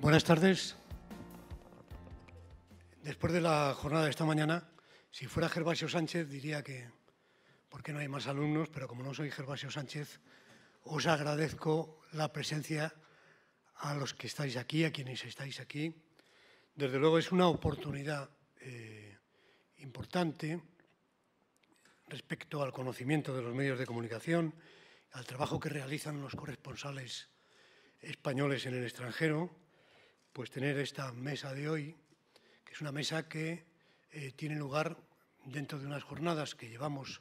Buenas tardes. Después de la jornada de esta mañana, si fuera Gervasio Sánchez diría que, porque no hay más alumnos? Pero como no soy Gervasio Sánchez, os agradezco la presencia a los que estáis aquí, a quienes estáis aquí. Desde luego es una oportunidad eh, importante respecto al conocimiento de los medios de comunicación, al trabajo que realizan los corresponsales españoles en el extranjero pues tener esta mesa de hoy, que es una mesa que eh, tiene lugar dentro de unas jornadas que llevamos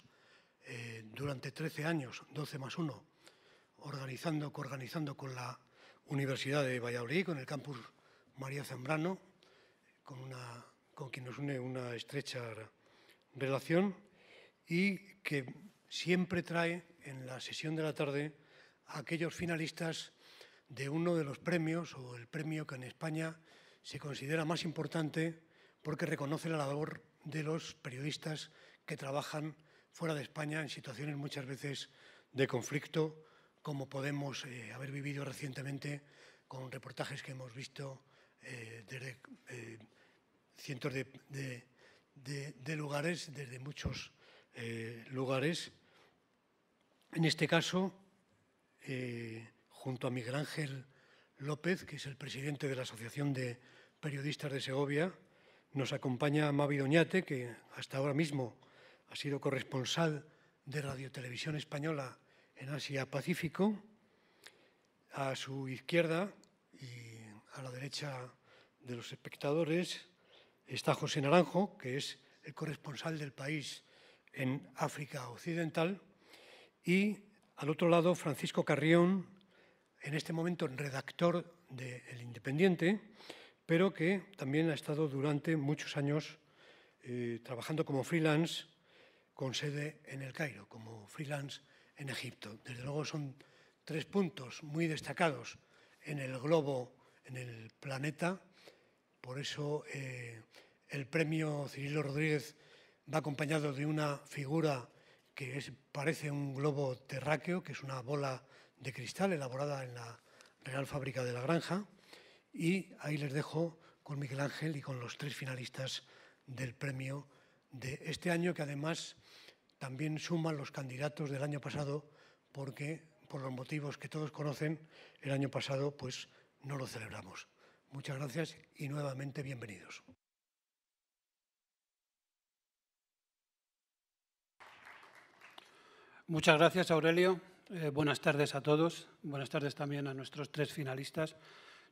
eh, durante 13 años, 12 más 1, organizando, coorganizando con la Universidad de Valladolid, con el campus María Zambrano, con, una, con quien nos une una estrecha relación y que siempre trae en la sesión de la tarde a aquellos finalistas de uno de los premios o el premio que en España se considera más importante porque reconoce la labor de los periodistas que trabajan fuera de España en situaciones muchas veces de conflicto, como podemos eh, haber vivido recientemente con reportajes que hemos visto eh, desde eh, cientos de, lugares, desde muchos lugares. En este caso, junto a Miguel Ángel López, que es el presidente de la Asociación de Periodistas de Segovia. Nos acompaña Mavi Doñate, que hasta ahora mismo ha sido corresponsal de Radiotelevisión Española en Asia-Pacífico. A su izquierda y a la derecha de los espectadores está José Naranjo, que es el corresponsal del país en África Occidental, y al otro lado Francisco Carrión, en este momento redactor de El Independiente, pero que también ha estado durante muchos años eh, trabajando como freelance con sede en el Cairo, como freelance en Egipto. Desde luego son tres puntos muy destacados en el globo, en el planeta. Por eso eh, el premio Cirilo Rodríguez va acompañado de una figura que es, parece un globo terráqueo, que es una bola de cristal elaborada en la Real Fábrica de la Granja. Y ahí les dejo con Miguel Ángel y con los tres finalistas del premio de este año, que además también suman los candidatos del año pasado, porque por los motivos que todos conocen, el año pasado pues no lo celebramos. Muchas gracias y nuevamente bienvenidos. Muchas gracias, Aurelio. Eh, buenas tardes a todos. Buenas tardes también a nuestros tres finalistas.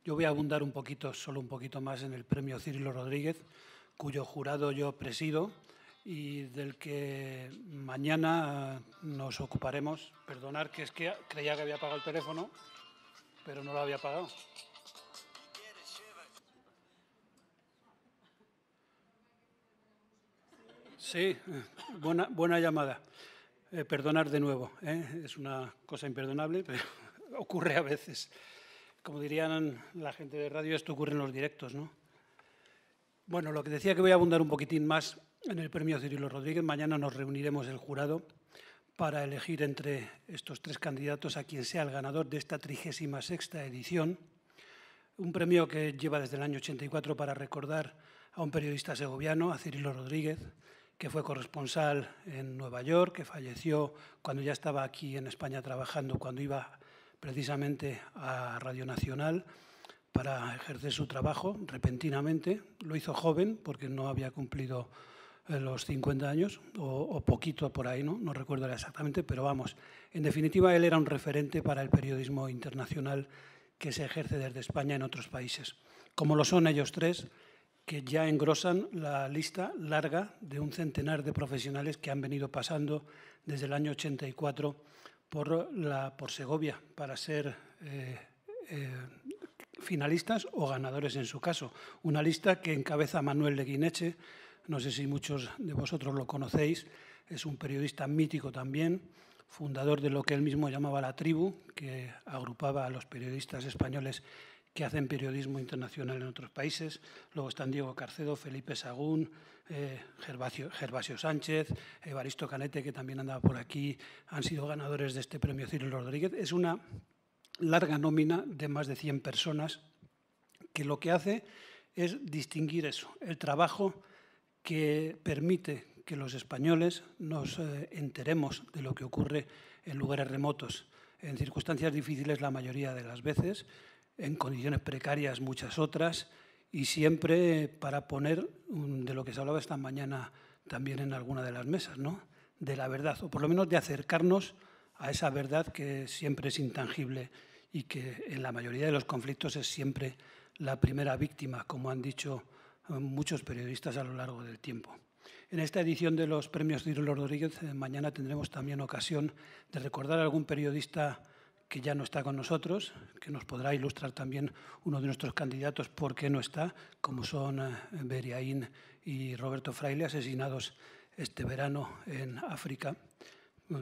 Yo voy a abundar un poquito, solo un poquito más, en el premio Cirilo Rodríguez, cuyo jurado yo presido y del que mañana eh, nos ocuparemos. Perdonar que es que creía que había pagado el teléfono, pero no lo había pagado Sí, eh, buena, buena llamada. Eh, perdonar de nuevo. ¿eh? Es una cosa imperdonable, pero ocurre a veces. Como dirían la gente de radio, esto ocurre en los directos, ¿no? Bueno, lo que decía que voy a abundar un poquitín más en el premio Cirilo Rodríguez. Mañana nos reuniremos el jurado para elegir entre estos tres candidatos a quien sea el ganador de esta 36 edición. Un premio que lleva desde el año 84 para recordar a un periodista segoviano, a Cirilo Rodríguez, que fue corresponsal en Nueva York, que falleció cuando ya estaba aquí en España trabajando, cuando iba precisamente a Radio Nacional para ejercer su trabajo repentinamente. Lo hizo joven porque no había cumplido eh, los 50 años o, poquito por ahí, ¿no? no recuerdo exactamente, pero vamos, en definitiva él era un referente para el periodismo internacional que se ejerce desde España en otros países, como lo son ellos tres que ya engrosan la lista larga de un centenar de profesionales que han venido pasando desde el año 84 por, la, Segovia para ser eh, eh, finalistas o ganadores en su caso. Una lista que encabeza Manuel de Guineche, no sé si muchos de vosotros lo conocéis, es un periodista mítico también, fundador de lo que él mismo llamaba la tribu, que agrupaba a los periodistas españoles que hacen periodismo internacional en otros países. Luego están Diego Carcedo, Felipe Sagún, eh, Gervasio, Sánchez, Evaristo Canete, que también andaba por aquí. Han sido ganadores de este premio Ciro Rodríguez. Es una larga nómina de más de 100 personas que lo que hace es distinguir eso, el trabajo que permite que los españoles nos eh, enteremos de lo que ocurre en lugares remotos, en circunstancias difíciles la mayoría de las veces, en condiciones precarias muchas otras, y siempre para poner de lo que se hablaba esta mañana también en alguna de las mesas, ¿no? de la verdad, o por lo menos de acercarnos a esa verdad que siempre es intangible y que en la mayoría de los conflictos es siempre la primera víctima, como han dicho eh, muchos periodistas a lo largo del tiempo. En esta edición de los premios Ciro Rodríguez, eh, mañana tendremos también ocasión de recordar a algún periodista que ya no está con nosotros, que nos podrá ilustrar también uno de nuestros candidatos por qué no está, como son eh, Beriaín y Roberto Fraile, asesinados este verano en África,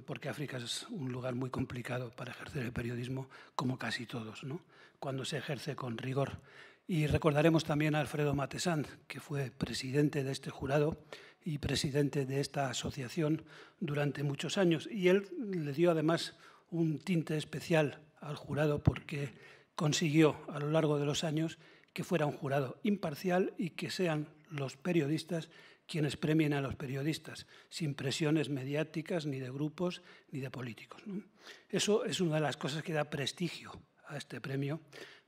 porque África es un lugar muy complicado para ejercer el periodismo, como casi todos, ¿no? cuando se ejerce con rigor. Y recordaremos también a Alfredo matesand que fue presidente de este jurado y presidente de esta asociación durante muchos años. Y él le dio además un tinte especial al jurado porque consiguió a lo largo de los años que fuera un jurado imparcial y que sean los periodistas quienes premien a los periodistas, sin presiones mediáticas, ni de grupos, ni de políticos. Eso es una de las cosas que da prestigio a este premio,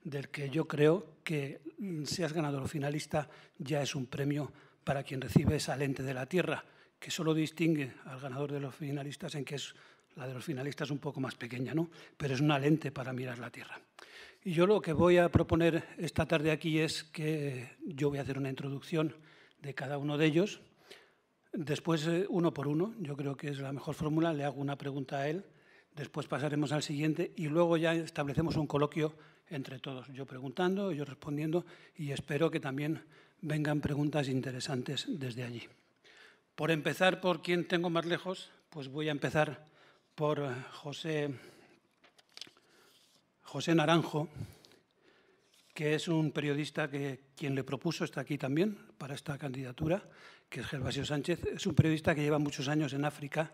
del que yo creo que, mm, si has ganado lo finalista, ya es un premio para quien recibe esa lente de la tierra, que solo distingue al ganador de los finalistas en que es la de los finalistas es un poco más pequeña, ¿no? Pero es una lente para mirar la Tierra. Y yo lo que voy a proponer esta tarde aquí es que yo voy a hacer una introducción de cada uno de ellos. Después, eh, uno por uno, yo creo que es la mejor fórmula, le hago una pregunta a él, después pasaremos al siguiente y luego ya establecemos un coloquio entre todos, yo preguntando, yo respondiendo y espero que también vengan preguntas interesantes desde allí. Por empezar, por quien tengo más lejos, pues voy a empezar por José, José Naranjo, que es un periodista que quien le propuso está aquí también para esta candidatura, que es Gervasio Sánchez. Es un periodista que lleva muchos años en África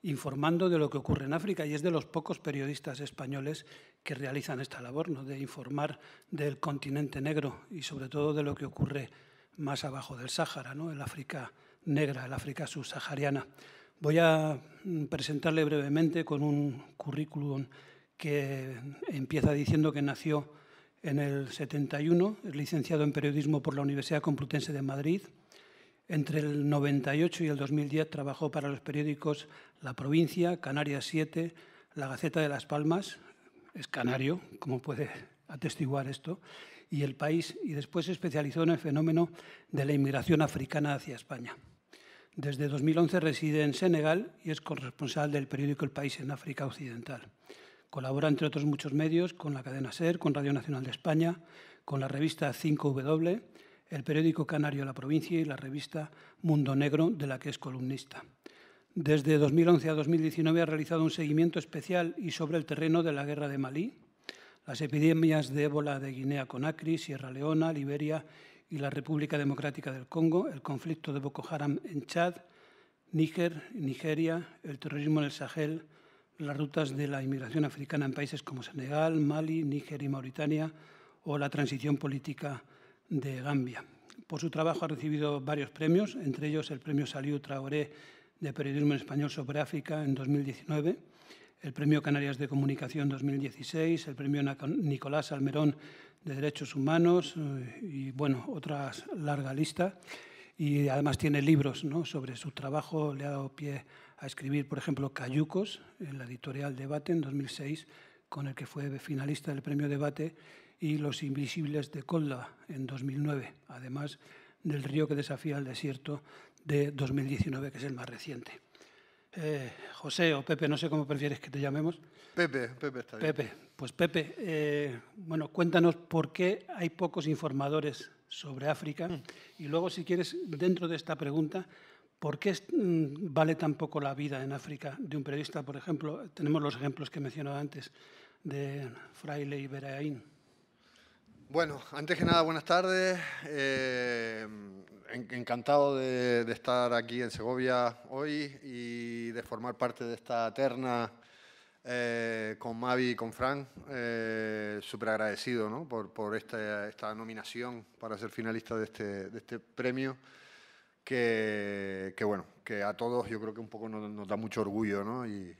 informando de lo que ocurre en África y es de los pocos periodistas españoles que realizan esta labor, de informar del continente negro y sobre todo de lo que ocurre más abajo del Sáhara, ¿no? el África negra, el África subsahariana. Voy a mm, presentarle brevemente con un currículum que empieza diciendo que nació en el 71, es licenciado en periodismo por la Universidad Complutense de Madrid. Entre el 98 y el 2010 trabajó para los periódicos La Provincia, Canarias 7, La Gaceta de Las Palmas, es canario, como puede atestiguar esto, y El País, y después se especializó en el fenómeno de la inmigración africana hacia España. Desde 2011 reside en Senegal y es corresponsal del periódico El País en África Occidental. Colabora, entre otros muchos medios, con la cadena SER, con Radio Nacional de España, con la revista 5W, el periódico Canario la Provincia y la revista Mundo Negro, de la que es columnista. Desde 2011 a 2019 ha realizado un seguimiento especial y sobre el terreno de la guerra de Malí, las epidemias de ébola de Guinea-Conakry, Sierra Leona, Liberia y la República Democrática del Congo, el conflicto de Boko Haram en Chad, Níger, Nigeria, el terrorismo en el Sahel, las rutas de la inmigración africana en países como Senegal, Mali, Níger y Mauritania, o la transición política de Gambia. Por su trabajo ha recibido varios premios, entre ellos el premio Saliu Traoré de Periodismo en Español sobre África en 2019 el Premio Canarias de Comunicación 2016, el Premio Nicolás Almerón de Derechos Humanos eh, y, bueno, otra larga lista. Y además tiene libros sobre su trabajo. Le ha dado pie a escribir, por ejemplo, Cayucos, en la editorial Debate en 2006, con el que fue finalista del Premio Debate, y Los Invisibles de Colda en 2009, además del río que desafía el desierto de 2019, que es el más reciente. Eh, José o Pepe, no sé cómo prefieres que te llamemos. Pepe, Pepe está bien. Pepe, pues Pepe, eh, bueno, cuéntanos por qué hay pocos informadores sobre África mm. y luego, si quieres, dentro de esta pregunta, ¿por qué mm, vale tan poco la vida en África de un periodista? Por ejemplo, tenemos los ejemplos que mencionaba antes de Fraile y Beraín. Bueno, antes que nada, buenas tardes. Eh, encantado de, estar aquí en Segovia hoy y de formar parte de esta terna eh, con Mavi y con Fran. Eh, Súper agradecido ¿no? por, esta, nominación para ser finalista de este, este premio. Que, bueno, que a todos yo creo que un poco nos, da mucho orgullo ¿no? y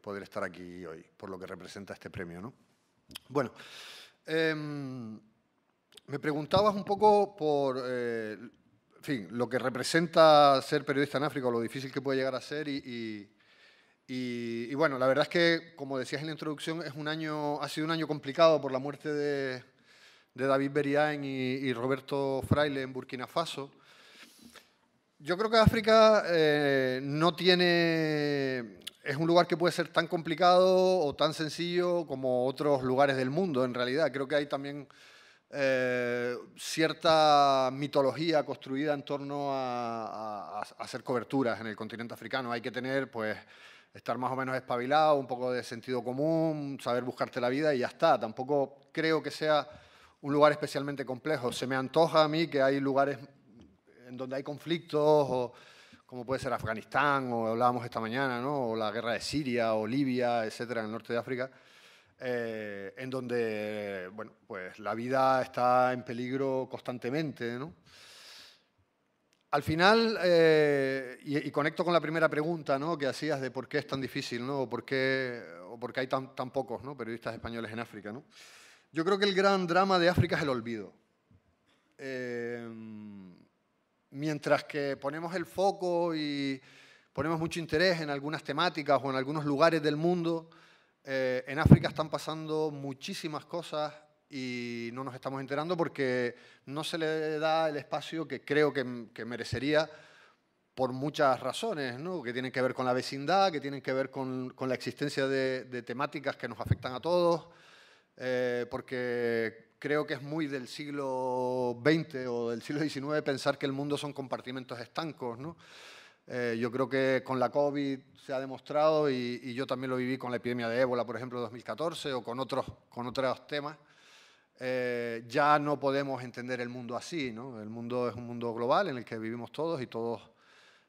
poder estar aquí hoy por lo que representa este premio. ¿no? Bueno, Em, me preguntabas un poco por, eh, lo que representa ser periodista en África, lo difícil que puede llegar a ser y, y bueno, la verdad es que, como decías en la introducción, es un año, ha sido un año complicado por la muerte de, David Beriain y, Roberto Fraile en Burkina Faso. Yo creo que África eh, no tiene... Es un lugar que puede ser tan complicado o tan sencillo como otros lugares del mundo, en realidad. Creo que hay también eh, cierta mitología construida en torno a, hacer coberturas en el continente africano. Hay que tener, pues, estar más o menos espabilado, un poco de sentido común, saber buscarte la vida y ya está. Tampoco creo que sea un lugar especialmente complejo. Se me antoja a mí que hay lugares en donde hay conflictos, o como puede ser Afganistán, o hablábamos esta mañana, ¿no? o la guerra de Siria, o Libia, etcétera, en el norte de África, eh, en donde bueno, pues la vida está en peligro constantemente. ¿no? Al final, eh, y, conecto con la primera pregunta ¿no? que hacías de por qué es tan difícil, ¿no? o, por qué, o por qué hay tan, tan pocos ¿no? periodistas españoles en África. ¿no? Yo creo que el gran drama de África es el olvido. Eh, mientras que ponemos el foco y ponemos mucho interés en algunas temáticas o en algunos lugares del mundo, eh, en África están pasando muchísimas cosas y no nos estamos enterando porque no se le da el espacio que creo que, merecería por muchas razones, que tienen que ver con la vecindad, que tienen que ver con, la existencia de, temáticas que nos afectan a todos, eh, porque creo que es muy del siglo XX o del siglo XIX pensar que el mundo son compartimentos estancos, ¿no? Eh, yo creo que con la COVID se ha demostrado, y, yo también lo viví con la epidemia de ébola, por ejemplo, en 2014, o con otros, con otros temas, eh, ya no podemos entender el mundo así. ¿no? El mundo es un mundo global en el que vivimos todos y todos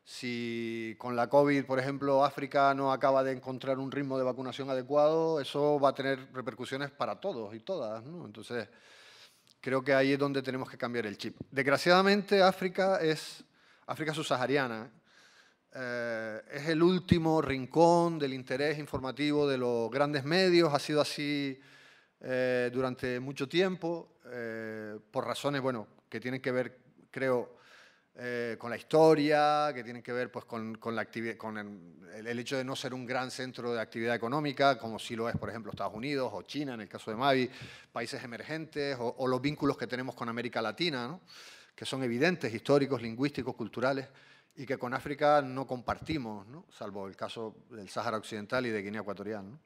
si con la COVID, por ejemplo, África no acaba de encontrar un ritmo de vacunación adecuado, eso va a tener repercusiones para todos y todas. ¿no? Entonces, creo que ahí es donde tenemos que cambiar el chip. Desgraciadamente, África es África subsahariana. Eh, es el último rincón del interés informativo de los grandes medios. Ha sido así eh, durante mucho tiempo, eh, por razones bueno, que tienen que ver, creo, eh, con la historia, que tienen que ver pues, con, con, la con el, hecho de no ser un gran centro de actividad económica, como sí lo es, por ejemplo, Estados Unidos o China, en el caso de Mavi, países emergentes o, los vínculos que tenemos con América Latina, que son evidentes, históricos, lingüísticos, culturales, y que con África no compartimos, ¿no? salvo el caso del Sáhara Occidental y de Guinea Ecuatorial. ¿no?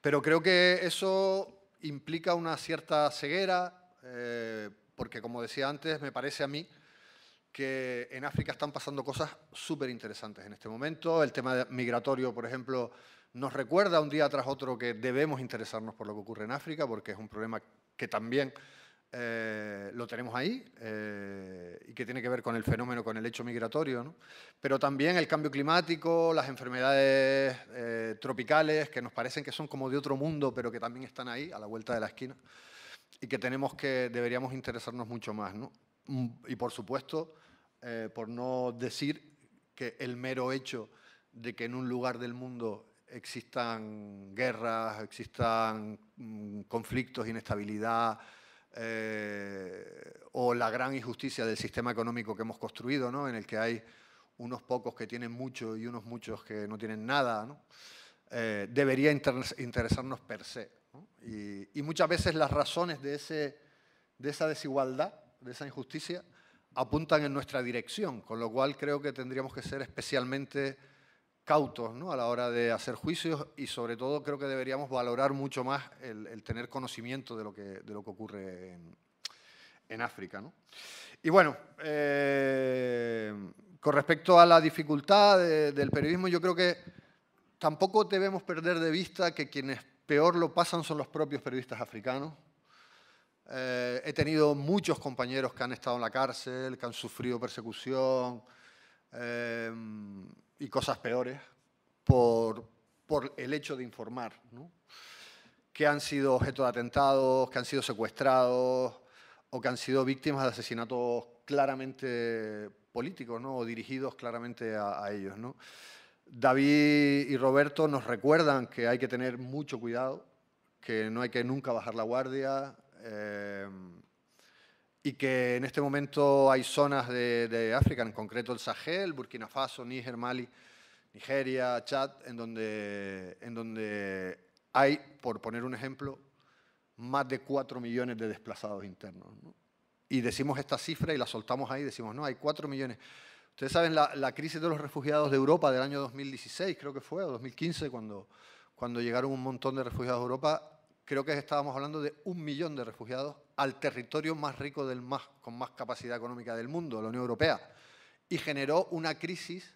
Pero creo que eso implica una cierta ceguera, eh, porque como decía antes, me parece a mí, que en África están pasando cosas súper interesantes en este momento. El tema migratorio, por ejemplo, nos recuerda un día tras otro que debemos interesarnos por lo que ocurre en África, porque es un problema que también eh, lo tenemos ahí eh, y que tiene que ver con el fenómeno, con el hecho migratorio, pero también el cambio climático, las enfermedades eh, tropicales que nos parecen que son como de otro mundo, pero que también están ahí a la vuelta de la esquina y que tenemos que deberíamos interesarnos mucho más. ¿no? y por supuesto, eh, por no decir que el mero hecho de que en un lugar del mundo existan guerras, existan mm, conflictos, inestabilidad eh, o la gran injusticia del sistema económico que hemos construido, ¿no? en el que hay unos pocos que tienen mucho y unos muchos que no tienen nada, eh, debería interesarnos per se. Y, muchas veces las razones de, de esa desigualdad de esa injusticia apuntan en nuestra dirección, con lo cual creo que tendríamos que ser especialmente cautos a la hora de hacer juicios y sobre todo creo que deberíamos valorar mucho más el, tener conocimiento de lo que, de lo que ocurre en, África. Y bueno, eh, con respecto a la dificultad del periodismo, yo creo que tampoco debemos perder de vista que quienes peor lo pasan son los propios periodistas africanos. Eh, he tenido muchos compañeros que han estado en la cárcel, que han sufrido persecución eh, y cosas peores por, el hecho de informar, que han sido objeto de atentados, que han sido secuestrados o que han sido víctimas de asesinatos claramente políticos ¿no? o dirigidos claramente a, ellos. David y Roberto nos recuerdan que hay que tener mucho cuidado, que no hay que nunca bajar la guardia, Em, y que en este momento hay zonas de, África, en concreto el Sahel, Burkina Faso, Níger, Mali, Nigeria, Chad, en donde, en donde hay, por poner un ejemplo, más de 4 millones de desplazados internos. Y decimos esta cifra y la soltamos ahí, decimos, no, hay 4 millones. Ustedes saben la, crisis de los refugiados de Europa del año 2016, creo que fue, o 2015, cuando, cuando llegaron un montón de refugiados de Europa, creo que estábamos hablando de un millón de refugiados al territorio más rico del más, con más capacidad económica del mundo, la Unión Europea. Y generó una crisis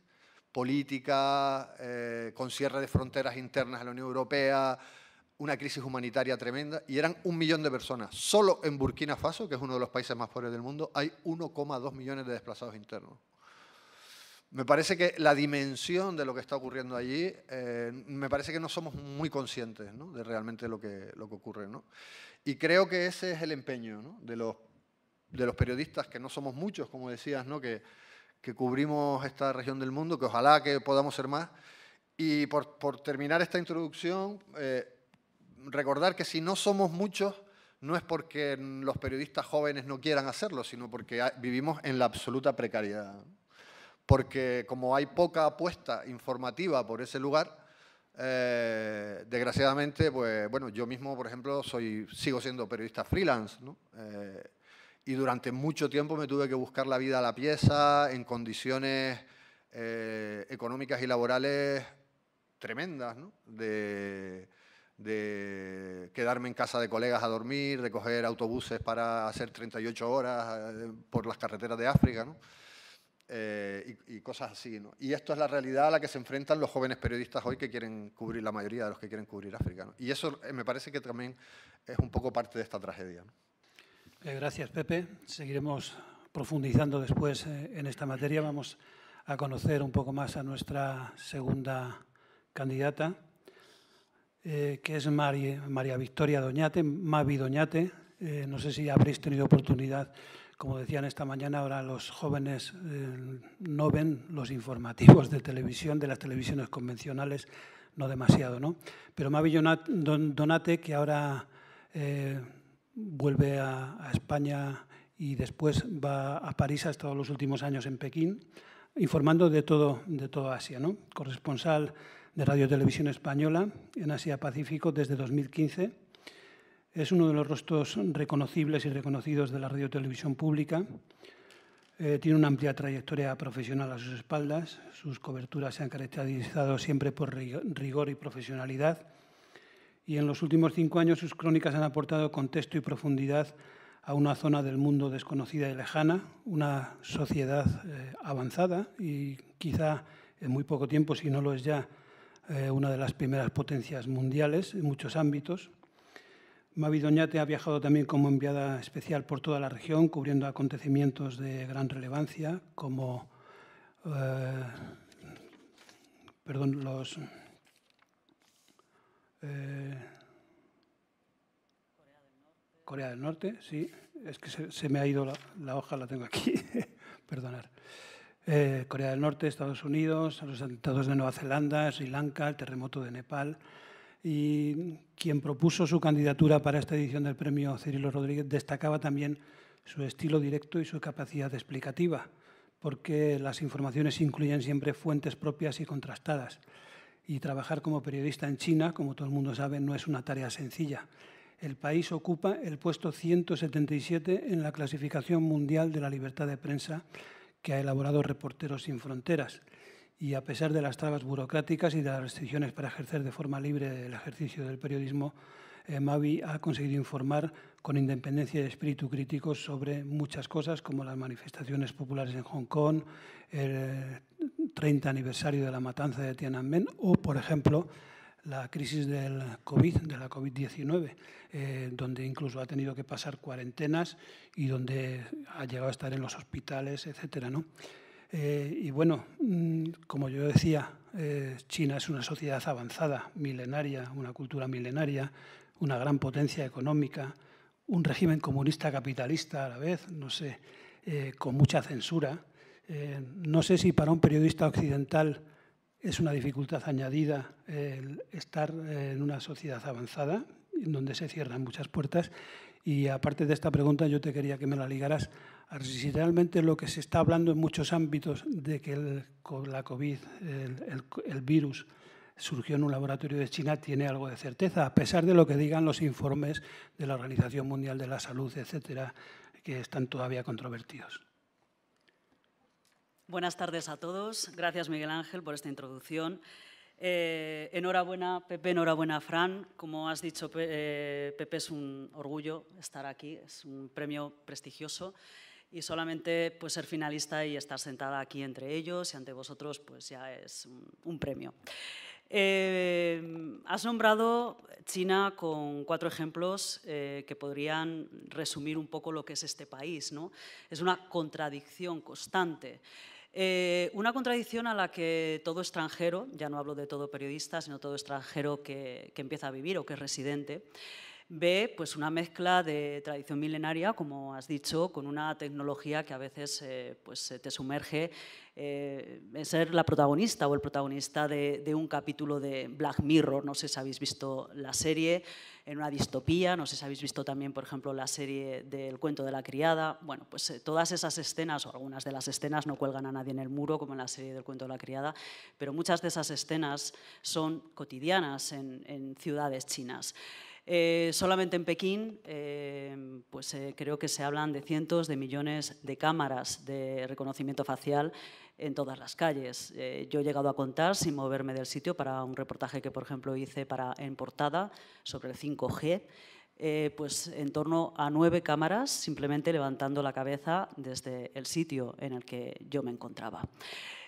política, eh, con cierre de fronteras internas a la Unión Europea, una crisis humanitaria tremenda, y eran un millón de personas. Solo en Burkina Faso, que es uno de los países más pobres del mundo, hay 1,2 millones de desplazados internos. Me parece que la dimensión de lo que está ocurriendo allí, eh, me parece que no somos muy conscientes de realmente lo que, lo que ocurre. Y creo que ese es el empeño de, los, de los periodistas, que no somos muchos, como decías, ¿no? que, que cubrimos esta región del mundo, que ojalá que podamos ser más. Y por, terminar esta introducción, eh, recordar que si no somos muchos, no es porque los periodistas jóvenes no quieran hacerlo, sino porque vivimos en la absoluta precariedad porque como hay poca apuesta informativa por ese lugar, eh, desgraciadamente, pues bueno, yo mismo, por ejemplo, soy, sigo siendo periodista freelance, ¿no? Eh, y durante mucho tiempo me tuve que buscar la vida a la pieza en condiciones eh, económicas y laborales tremendas, ¿no? de, de, quedarme en casa de colegas a dormir, de coger autobuses para hacer 38 horas por las carreteras de África, ¿no? Eh, y, cosas así. ¿no? Y esto es la realidad a la que se enfrentan los jóvenes periodistas hoy que quieren cubrir, la mayoría de los que quieren cubrir África. Y eso eh, me parece que también es un poco parte de esta tragedia. Eh, gracias, Pepe. Seguiremos profundizando después en esta materia. Vamos a conocer un poco más a nuestra segunda candidata, que es María, María Victoria Doñate, Mavi Doñate. no sé si habréis tenido oportunidad de como decían esta mañana, ahora los jóvenes eh, no ven los informativos de televisión, de las televisiones convencionales, no demasiado, ¿no? Pero Mavi Donate, que ahora eh, vuelve a, España y después va a París, ha estado los últimos años en Pekín, informando de todo, de todo Asia, ¿no? corresponsal de Radio Televisión Española en Asia Pacífico desde 2015 es uno de los rostros reconocibles y reconocidos de la radiotelevisión pública. Eh, tiene una amplia trayectoria profesional a sus espaldas. Sus coberturas se han caracterizado siempre por rigor y profesionalidad. Y en los últimos cinco años sus crónicas han aportado contexto y profundidad a una zona del mundo desconocida y lejana, una sociedad eh, avanzada y quizá en muy poco tiempo, si no lo es ya, eh, una de las primeras potencias mundiales en muchos ámbitos. Mavi Doñate ha viajado también como enviada especial por toda la región, cubriendo acontecimientos de gran relevancia, como eh, perdón, los eh, Corea del Norte, sí, es que se, me ha ido la, hoja, la tengo aquí, perdonar. Eh, Corea del Norte, Estados Unidos, los atentados de Nueva Zelanda, Sri Lanka, el terremoto de Nepal, y quien propuso su candidatura para esta edición del premio Cirilo Rodríguez destacaba también su estilo directo y su capacidad explicativa, porque las informaciones incluyen siempre fuentes propias y contrastadas. Y trabajar como periodista en China, como todo el mundo sabe, no es una tarea sencilla. El país ocupa el puesto 177 en la clasificación mundial de la libertad de prensa que ha elaborado Reporteros sin Fronteras y a pesar de las trabas burocráticas y de las restricciones para ejercer de forma libre el ejercicio del periodismo, eh, Mavi ha conseguido informar con independencia y espíritu crítico sobre muchas cosas, como las manifestaciones populares en Hong Kong, el 30 eh, aniversario de la matanza de Tiananmen o, por ejemplo, la crisis del COVID, de la COVID-19, eh, donde incluso ha tenido que pasar cuarentenas y donde ha llegado a estar en los hospitales, etcétera, ¿no? Eh, y bueno, mm, como yo decía, eh, China es una sociedad avanzada, milenaria, una cultura milenaria, una gran potencia económica, un régimen comunista capitalista a la vez, no sé, eh, con mucha censura. no sé si para un periodista occidental es una dificultad añadida estar en una sociedad avanzada, en donde se cierran muchas puertas, y aparte de esta pregunta, yo te quería que me la ligaras a si realmente lo que se está hablando en muchos ámbitos de que la COVID, el virus, surgió en un laboratorio de China tiene algo de certeza, a pesar de lo que digan los informes de la Organización Mundial de la Salud, etcétera, que están todavía controvertidos. Buenas tardes a todos. Gracias, Miguel Ángel, por esta introducción. Eh, enhorabuena, Pepe, enhorabuena, Fran. Como has dicho, eh, Pepe, es un orgullo estar aquí, es un premio prestigioso y solamente pues, ser finalista y estar sentada aquí entre ellos y ante vosotros pues ya es un, premio. Eh, has nombrado China con cuatro ejemplos que podrían resumir un poco lo que es este país. ¿no? Es una contradicción constante. Eh, una contradicción a la que todo extranjero, ya no hablo de todo periodista, sino todo extranjero que, que empieza a vivir o que es residente, ve pues, una mezcla de tradición milenaria, como has dicho, con una tecnología que a veces eh, pues, te sumerge eh, en ser la protagonista o el protagonista de, un capítulo de Black Mirror. No sé si habéis visto la serie en una distopía, no sé si habéis visto también, por ejemplo, la serie del cuento de la criada. Bueno, pues eh, todas esas escenas, o algunas de las escenas, no cuelgan a nadie en el muro, como en la serie del cuento de la criada, pero muchas de esas escenas son cotidianas en ciudades chinas. Eh, solamente en Pekín, eh, pues eh, creo que se hablan de cientos de millones de cámaras de reconocimiento facial en todas las calles. yo he llegado a contar, sin moverme del sitio, para un reportaje que, por ejemplo, hice para, en portada sobre el 5G, pues en torno a nueve cámaras, simplemente levantando la cabeza desde el sitio en el que yo me encontraba.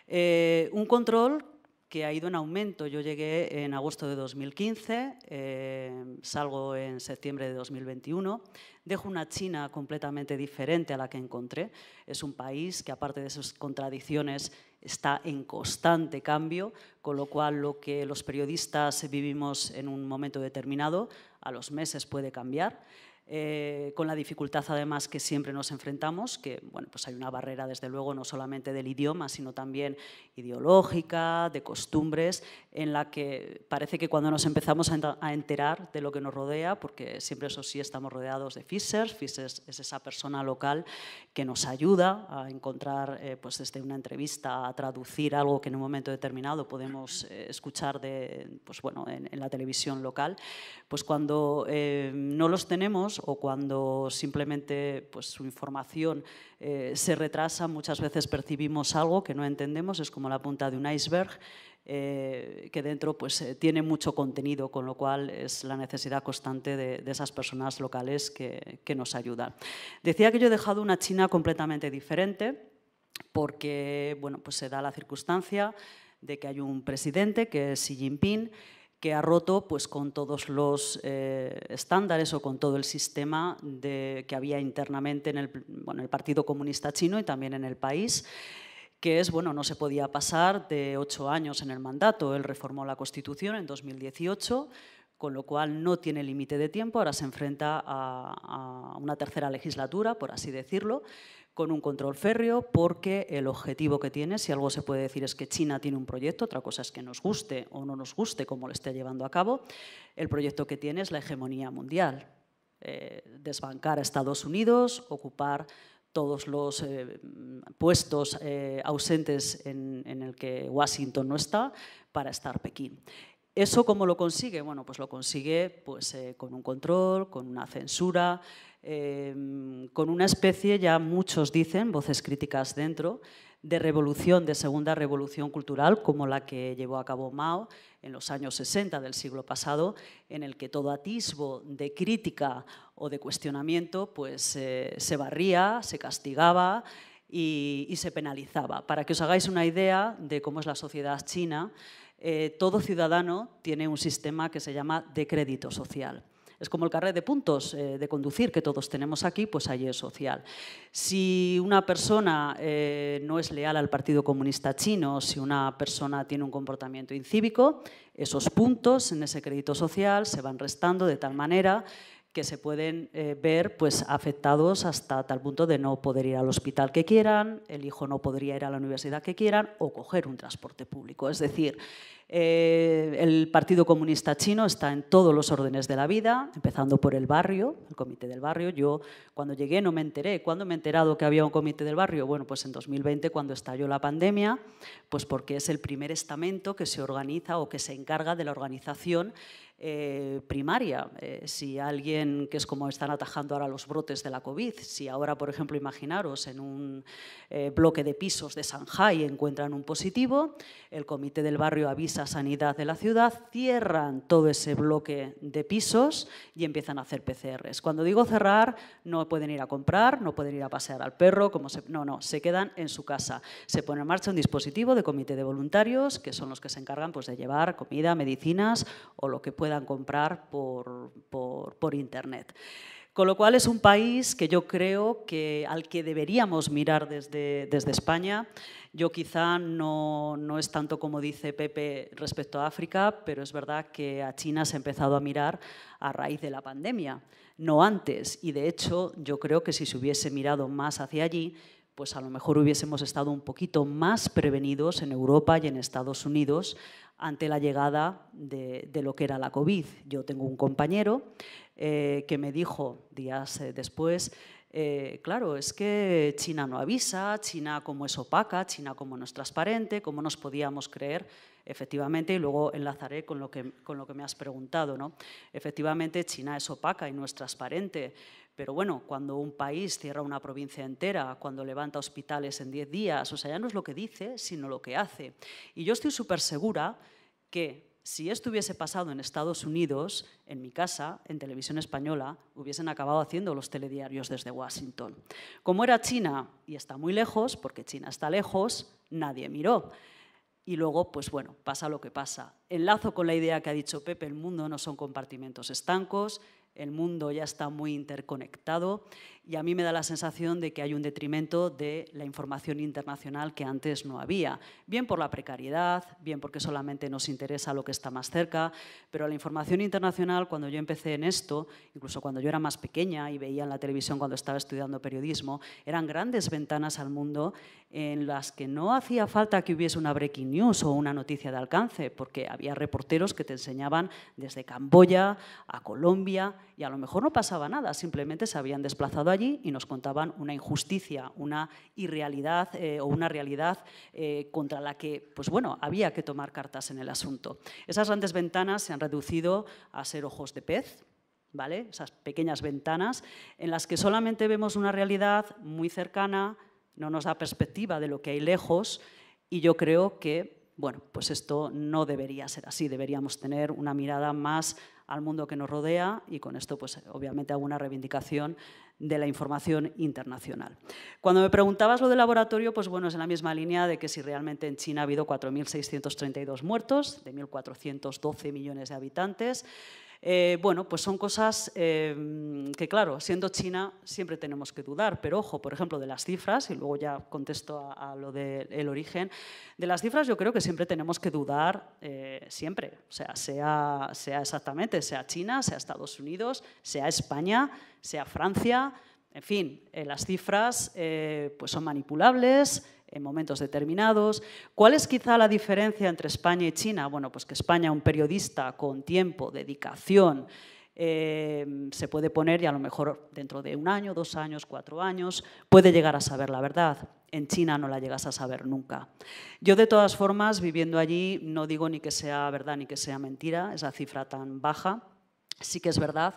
un control que ha ido en aumento. Yo llegué en agosto de 2015, eh, salgo en septiembre de 2021, dejo una China completamente diferente a la que encontré. Es un país que, aparte de sus contradicciones, está en constante cambio, con lo cual lo que los periodistas vivimos en un momento determinado, a los meses puede cambiar. Eh, con la dificultad además que siempre nos enfrentamos, que bueno, pues hay una barrera desde luego no solamente del idioma, sino también ideológica, de costumbres, en la que parece que cuando nos empezamos a enterar de lo que nos rodea, porque siempre eso sí estamos rodeados de Fishers, Fishers es esa persona local que nos ayuda a encontrar eh, pues desde una entrevista, a traducir algo que en un momento determinado podemos eh, escuchar de, pues bueno, en, la televisión local, pues cuando no los tenemos, o cuando simplemente pues, su información eh, se retrasa, muchas veces percibimos algo que no entendemos, es como la punta de un iceberg. Eh, que dentro pues, eh, tiene mucho contenido, con lo cual es la necesidad constante de, esas personas locales que, nos ayudan. Decía que yo he dejado una China completamente diferente porque pues se da la circunstancia de que hay un presidente que es Xi Jinping que ha roto pues, con todos los eh, estándares o con todo el sistema que había internamente en el, Partido Comunista Chino y también en el país que es, bueno, no se podía pasar de ocho años en el mandato. Él reformó la Constitución en 2018, con lo cual no tiene límite de tiempo, ahora se enfrenta a, una tercera legislatura, por así decirlo, con un control férreo porque el objetivo que tiene, si algo se puede decir es que China tiene un proyecto, otra cosa es que nos guste o no nos guste cómo lo esté llevando a cabo, el proyecto que tiene es la hegemonía mundial, eh, desbancar a Estados Unidos, ocupar todos los eh, puestos eh, ausentes en, en el que Washington no está para estar Pekín. ¿Eso cómo lo consigue? Bueno, pues lo consigue pues, con un control, con una censura, Em, con una especie, ya muchos dicen, voces críticas dentro, de revolución, de segunda revolución cultural, como la que llevó a cabo Mao en los años 60 del siglo pasado, en el que todo atisbo de crítica o de cuestionamiento pues, eh, se barría, se castigaba y, se penalizaba. Para que os hagáis una idea de cómo es la sociedad china, eh, todo ciudadano tiene un sistema que se llama de crédito social. Es como el carnet de puntos eh, de conducir que todos tenemos aquí, pues allí es social. Si una persona eh, no es leal al Partido Comunista Chino, si una persona tiene un comportamiento incívico, esos puntos en ese crédito social se van restando de tal manera que se pueden eh, ver pues, afectados hasta tal punto de no poder ir al hospital que quieran, el hijo no podría ir a la universidad que quieran o coger un transporte público. Es decir, eh, el Partido Comunista Chino está en todos los órdenes de la vida, empezando por el barrio, el comité del barrio. Yo cuando llegué no me enteré. ¿Cuándo me he enterado que había un comité del barrio? Bueno, pues en 2020, cuando estalló la pandemia, pues porque es el primer estamento que se organiza o que se encarga de la organización eh, primaria. Eh, si alguien, que es como están atajando ahora los brotes de la COVID, si ahora, por ejemplo, imaginaros en un eh, bloque de pisos de Shanghai encuentran un positivo, el comité del barrio avisa Sanidad de la ciudad, cierran todo ese bloque de pisos y empiezan a hacer PCRs. Cuando digo cerrar, no pueden ir a comprar, no pueden ir a pasear al perro, no, no, se quedan en su casa. Se pone en marcha un dispositivo de comité de voluntarios, que son los que se encargan pues, de llevar comida, medicinas o lo que pueda puedan comprar por, por, por Internet. Con lo cual es un país que yo creo que al que deberíamos mirar desde, desde España. Yo quizá no, no, es tanto como dice Pepe respecto a África, pero es verdad que a China se ha empezado a mirar a raíz de la pandemia, no antes. Y de hecho yo creo que si se hubiese mirado más hacia allí, pues a lo mejor hubiésemos estado un poquito más prevenidos en Europa y en Estados Unidos ante la llegada de, lo que era la COVID. Yo tengo un compañero eh, que me dijo días eh, después, eh, claro, es que China no avisa, China como es opaca, China como no es transparente, ¿cómo nos podíamos creer, efectivamente, y luego enlazaré con lo que, con lo que me has preguntado, ¿no? Efectivamente, China es opaca y no es transparente, pero bueno, cuando un país cierra una provincia entera, cuando levanta hospitales en 10 días, o sea, ya no es lo que dice, sino lo que hace. Y yo estoy súper segura que si esto hubiese pasado en Estados Unidos, en mi casa, en televisión española, hubiesen acabado haciendo los telediarios desde Washington. Como era China y está muy lejos, porque China está lejos, nadie miró. Y luego, pues bueno, pasa lo que pasa. Enlazo con la idea que ha dicho Pepe, el mundo no son compartimentos estancos, el mundo ya está muy interconectado y a mí me da la sensación de que hay un detrimento de la información internacional que antes no había, bien por la precariedad, bien porque solamente nos interesa lo que está más cerca, pero la información internacional, cuando yo empecé en esto, incluso cuando yo era más pequeña y veía en la televisión cuando estaba estudiando periodismo, eran grandes ventanas al mundo en las que no hacía falta que hubiese una breaking news o una noticia de alcance, porque había reporteros que te enseñaban desde Camboya a Colombia y a lo mejor no pasaba nada, simplemente se habían desplazado y nos contaban una injusticia, una irrealidad eh, o una realidad eh, contra la que, pues bueno, había que tomar cartas en el asunto. Esas grandes ventanas se han reducido a ser ojos de pez, ¿vale? Esas pequeñas ventanas en las que solamente vemos una realidad muy cercana, no nos da perspectiva de lo que hay lejos y yo creo que bueno, pues esto no debería ser así, deberíamos tener una mirada más al mundo que nos rodea y con esto, pues obviamente, hago una reivindicación de la información internacional. Cuando me preguntabas lo del laboratorio, pues bueno, es en la misma línea de que si realmente en China ha habido 4.632 muertos, de 1.412 millones de habitantes, eh, bueno, pues son cosas em, que, claro, siendo China siempre tenemos que dudar, pero ojo, por ejemplo, de las cifras, y luego ya contesto a, lo del origen, de las cifras yo creo que siempre tenemos que dudar, eh, siempre, o sea, sea, sea exactamente, sea China, sea Estados Unidos, sea España, sea Francia, en fin, eh, las cifras pues son manipulables, en momentos determinados. ¿Cuál es quizá la diferencia entre España y China? Bueno, pues que España, un periodista con tiempo, dedicación, eh, se puede poner y a lo mejor dentro de un año, dos años, cuatro años, puede llegar a saber la verdad. En China no la llegas a saber nunca. Yo de todas formas, viviendo allí, no digo ni que sea verdad ni que sea mentira, esa cifra tan baja. Sí que es verdad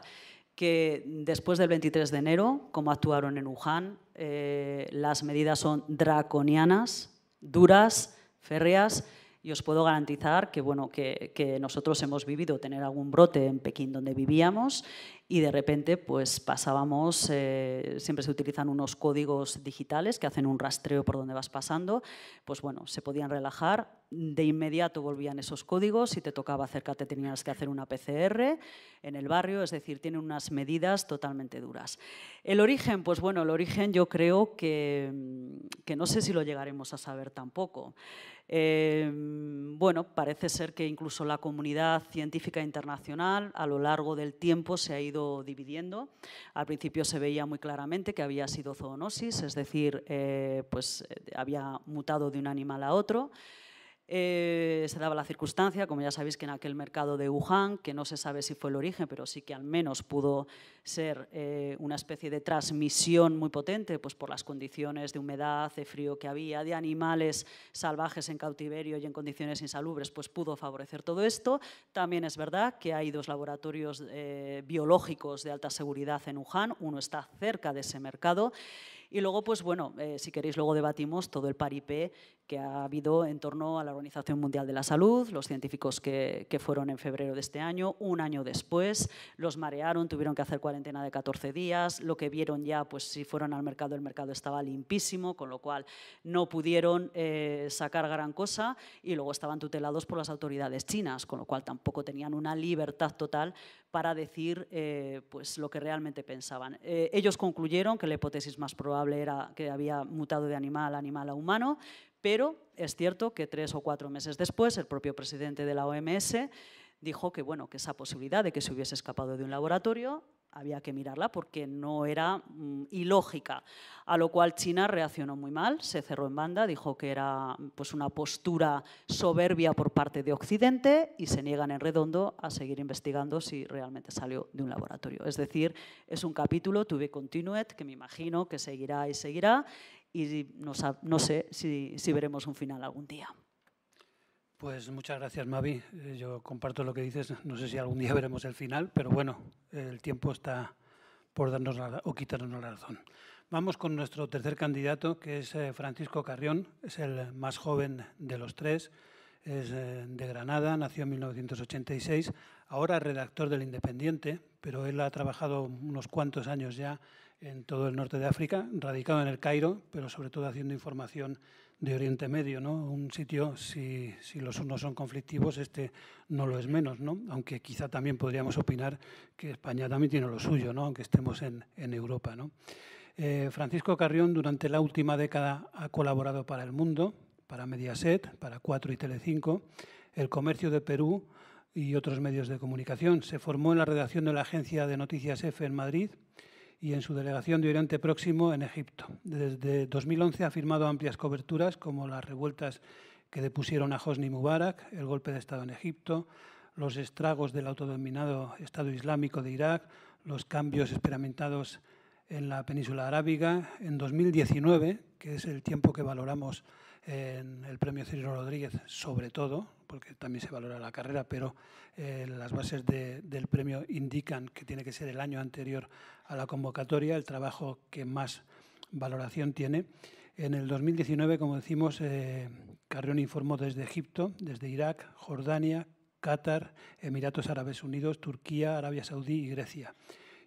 que después del 23 de enero, como actuaron en Wuhan, eh, las medidas son draconianas, duras, férreas, y os puedo garantizar que, bueno, que, nosotros hemos vivido tener algún brote en Pekín donde vivíamos y de repente pues pasábamos, eh, siempre se utilizan unos códigos digitales que hacen un rastreo por donde vas pasando, pues bueno, se podían relajar, de inmediato volvían esos códigos, si te tocaba acercarte tenías que hacer una PCR en el barrio, es decir, tienen unas medidas totalmente duras. El origen, pues bueno, el origen yo creo que, mm, no sé si lo llegaremos a saber tampoco. Em, bueno, parece ser que incluso la comunidad científica internacional a lo largo del tiempo se ha ido dividiendo. Al principio se veía muy claramente que había sido zoonosis, es decir, eh, pues eh, había mutado de un animal a otro. Eh, se daba la circunstancia, como ya sabéis, que en aquel mercado de Wuhan, que no se sabe si fue el origen, pero sí que al menos pudo ser eh, una especie de transmisión muy potente, pues por las condiciones de humedad, de frío que había, de animales salvajes en cautiverio y en condiciones insalubres, pues pudo favorecer todo esto. También es verdad que hay dos laboratorios eh, biológicos de alta seguridad en Wuhan, uno está cerca de ese mercado. Y luego, pues bueno, si queréis, luego debatimos todo el paripé que ha habido en torno a la Organización Mundial de la Salud, los científicos que, que, fueron en febrero de este año, un año después, los marearon, tuvieron que hacer cuarentena de 14 días, lo que vieron ya, pues si fueron al mercado, el mercado estaba limpísimo, con lo cual no pudieron eh, sacar gran cosa y luego estaban tutelados por las autoridades chinas, con lo cual tampoco tenían una libertad total para decir eh, pues, lo que realmente pensaban. Eh, ellos concluyeron que la hipótesis más probable era que había mutado de animal a animal a humano, pero es cierto que tres o cuatro meses después, el propio presidente de la OMS dijo que, bueno, que esa posibilidad de que se hubiese escapado de un laboratorio había que mirarla porque no era mm, ilógica. A lo cual China reaccionó muy mal, se cerró en banda, dijo que era pues, una postura soberbia por parte de Occidente y se niegan en redondo a seguir investigando si realmente salió de un laboratorio. Es decir, es un capítulo, tuve continuet, que me imagino que seguirá y seguirá y no, no sé si, veremos un final algún día. Pues muchas gracias, Mavi. Eh, yo comparto lo que dices. No sé si algún día veremos el final, pero bueno, el tiempo está por darnos o quitarnos la razón. Vamos con nuestro tercer candidato, que es eh, Francisco Carrión. Es el más joven de los tres. Es eh, de Granada, nació en 1986. Ahora redactor del Independiente, pero él ha trabajado unos cuantos años ya en todo el norte de África, radicado en el Cairo, pero sobre todo haciendo información de Oriente Medio, ¿no? Un sitio, si, si, los unos son conflictivos, este no lo es menos, ¿no? Aunque quizá también podríamos opinar que España también tiene lo suyo, ¿no? Aunque estemos en, en Europa, ¿no? Eh, Francisco Carrión durante la última década ha colaborado para El Mundo, para Mediaset, para 4 y Telecinco, El Comercio de Perú y otros medios de comunicación. Se formó en la redacción de la agencia de Noticias EFE en Madrid y en su delegación de Oriente Próximo en Egipto. Desde 2011 ha firmado amplias coberturas como las revueltas que depusieron a Hosni Mubarak, el golpe de Estado en Egipto, los estragos del autodominado Estado Islámico de Irak, los cambios experimentados en la península arábiga. En 2019, que es el tiempo que valoramos en el premio Ciro Rodríguez, sobre todo, porque también se valora la carrera, pero eh, las bases del premio indican que tiene que ser el año anterior a la convocatoria, el trabajo que más valoración tiene. En el 2019, como decimos, eh, Carrión informó desde Egipto, desde Irak, Jordania, Qatar, Emiratos Árabes Unidos, Turquía, Arabia Saudí y Grecia.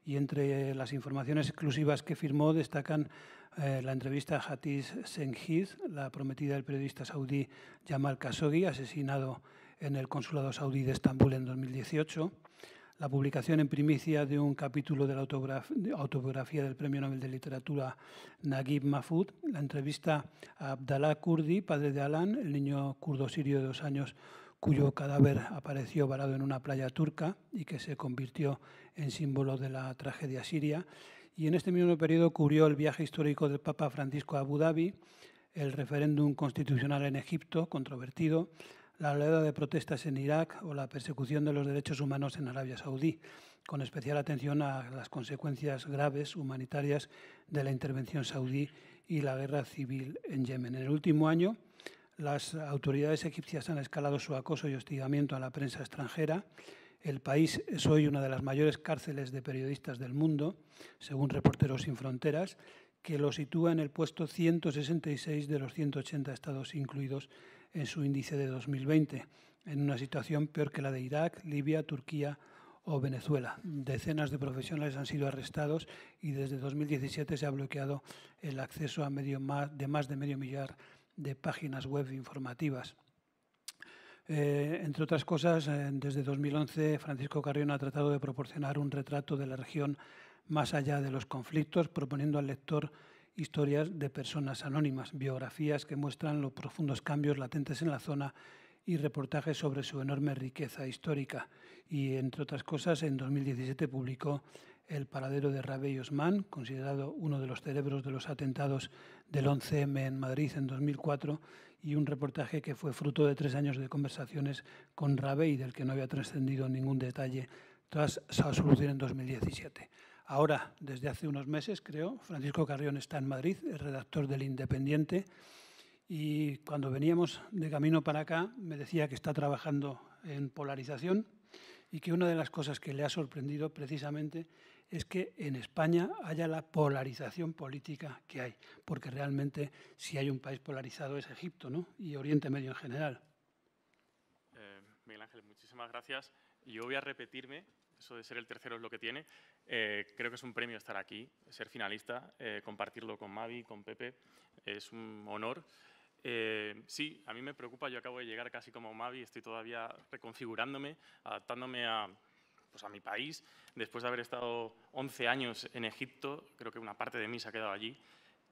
Y entre las informaciones exclusivas que firmó destacan eh, la entrevista a Hatice Sengiz, la prometida del periodista saudí Jamal Khashoggi, asesinado en el consulado saudí de Estambul en 2018, la publicación en primicia de un capítulo de la autobiografía del Premio Nobel de Literatura Naguib Mahfoud, la entrevista a Abdallah Kurdi, padre de Alan, el niño kurdo sirio de dos años cuyo cadáver apareció varado en una playa turca y que se convirtió en símbolo de la tragedia siria. Y en este mismo periodo cubrió el viaje histórico del Papa Francisco a Abu Dhabi, el referéndum constitucional en Egipto, controvertido, la oleada de protestas en Irak o la persecución de los derechos humanos en Arabia Saudí, con especial atención a las consecuencias graves humanitarias de la intervención saudí y la guerra civil en Yemen. En el último año, las autoridades egipcias han escalado su acoso y hostigamiento a la prensa extranjera. El país es hoy una de las mayores cárceles de periodistas del mundo, según Reporteros Sin Fronteras, que lo sitúa en el puesto 166 de los 180 estados incluidos en su índice de 2020, en una situación peor que la de Irak, Libia, Turquía o Venezuela. Decenas de profesionales han sido arrestados y desde 2017 se ha bloqueado el acceso a de más de medio millar de de páginas web informativas. Eh, entre otras cosas, eh, desde 2011 Francisco Carrión ha tratado de proporcionar un retrato de la región más allá de los conflictos, proponiendo al lector historias de personas anónimas, biografías que muestran los profundos cambios latentes en la zona y reportajes sobre su enorme riqueza histórica. Y, entre otras cosas, en 2017 publicó el paradero de Rabé Osman, considerado uno de los cerebros de los atentados del 11M en Madrid en 2004, y un reportaje que fue fruto de tres años de conversaciones con Rabé y del que no había trascendido ningún detalle tras su absolución en 2017. Ahora, desde hace unos meses, creo, Francisco Carrión está en Madrid, es redactor del Independiente, y cuando veníamos de camino para acá me decía que está trabajando en polarización y que una de las cosas que le ha sorprendido precisamente es que en España haya la polarización política que hay, porque realmente si hay un país polarizado es Egipto ¿no? y Oriente Medio en general. Eh, Miguel Ángel, muchísimas gracias. Yo voy a repetirme, eso de ser el tercero es lo que tiene. Eh, creo que es un premio estar aquí, ser finalista, eh, compartirlo con Mavi, con Pepe, es un honor. sí, a mí me preocupa, yo acabo de llegar casi como Mavi, estoy todavía reconfigurándome, adaptándome a, pues a mi país, después de haber estado 11 años en Egipto, creo que una parte de mí se ha quedado allí,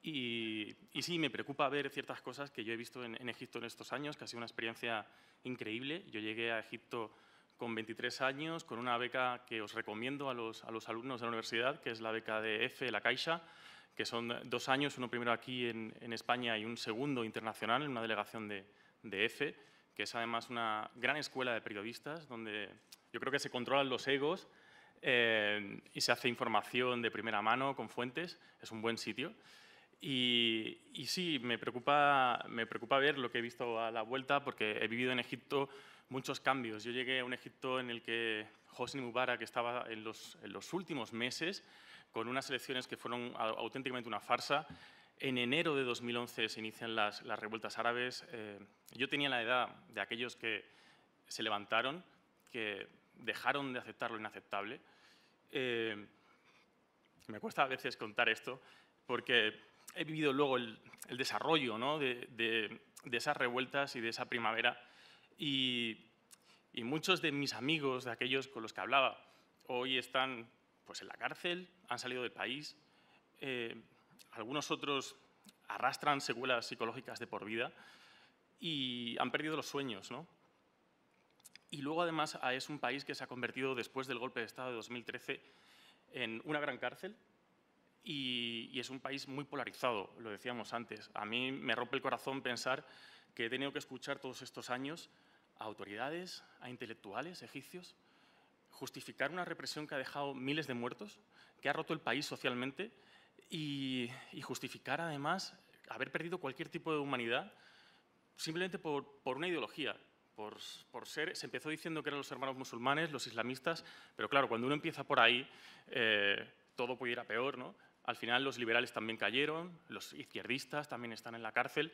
y, sí, me preocupa ver ciertas cosas que yo he visto en, Egipto en estos años, que ha sido una experiencia increíble. Yo llegué a Egipto con 23 años, con una beca que os recomiendo a los, a los alumnos de la universidad, que es la beca de EFE, la Caixa, que son dos años, uno primero aquí en, España y un segundo internacional en una delegación de, de EFE, que es además una gran escuela de periodistas, donde yo creo que se controlan los egos eh, y se hace información de primera mano con fuentes, es un buen sitio. Y, sí, me preocupa, me preocupa ver lo que he visto a la vuelta porque he vivido en Egipto muchos cambios. Yo llegué a un Egipto en el que Hosni Mubarak estaba en los, en los últimos meses con unas elecciones que fueron auténticamente una farsa. En enero de 2011 se inician las, revueltas árabes. Eh, yo tenía la edad de aquellos que se levantaron, que dejaron de aceptar lo inaceptable. Eh, me cuesta a veces contar esto porque he vivido luego el, desarrollo ¿no? de, esas revueltas y de esa primavera y, muchos de mis amigos, de aquellos con los que hablaba, hoy están pues, en la cárcel, han salido del país, eh, algunos otros arrastran secuelas psicológicas de por vida y han perdido los sueños, ¿no? Y luego, además, ah, es un país que se ha convertido, después del golpe de Estado de 2013, en una gran cárcel y, es un país muy polarizado, lo decíamos antes. A mí me rompe el corazón pensar que he tenido que escuchar todos estos años a autoridades, a intelectuales egipcios, justificar una represión que ha dejado miles de muertos, que ha roto el país socialmente y, justificar además haber perdido cualquier tipo de humanidad simplemente por una ideología por, ser, se empezó diciendo que eran los hermanos musulmanes, los islamistas, pero claro, cuando uno empieza por ahí, eh, todo puede ir a peor, ¿no? Al final los liberales también cayeron, los izquierdistas también están en la cárcel,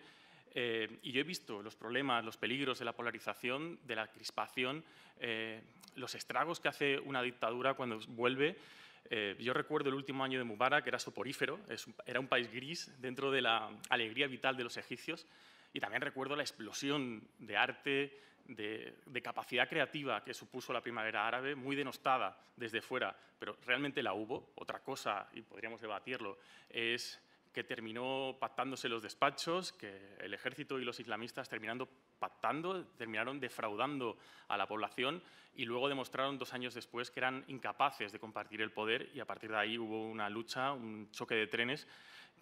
eh, y yo he visto los problemas, los peligros de la polarización, de la crispación, eh, los estragos que hace una dictadura cuando vuelve. yo recuerdo el último año de Mubarak, que era soporífero, era un país gris dentro de la alegría vital de los egipcios. Y también recuerdo la explosión de arte, de, capacidad creativa que supuso la primavera árabe, muy denostada desde fuera, pero realmente la hubo. Otra cosa, y podríamos debatirlo, es que terminó pactándose los despachos, que el ejército y los islamistas terminando pactando, terminaron defraudando a la población y luego demostraron dos años después que eran incapaces de compartir el poder y a partir de ahí hubo una lucha, un choque de trenes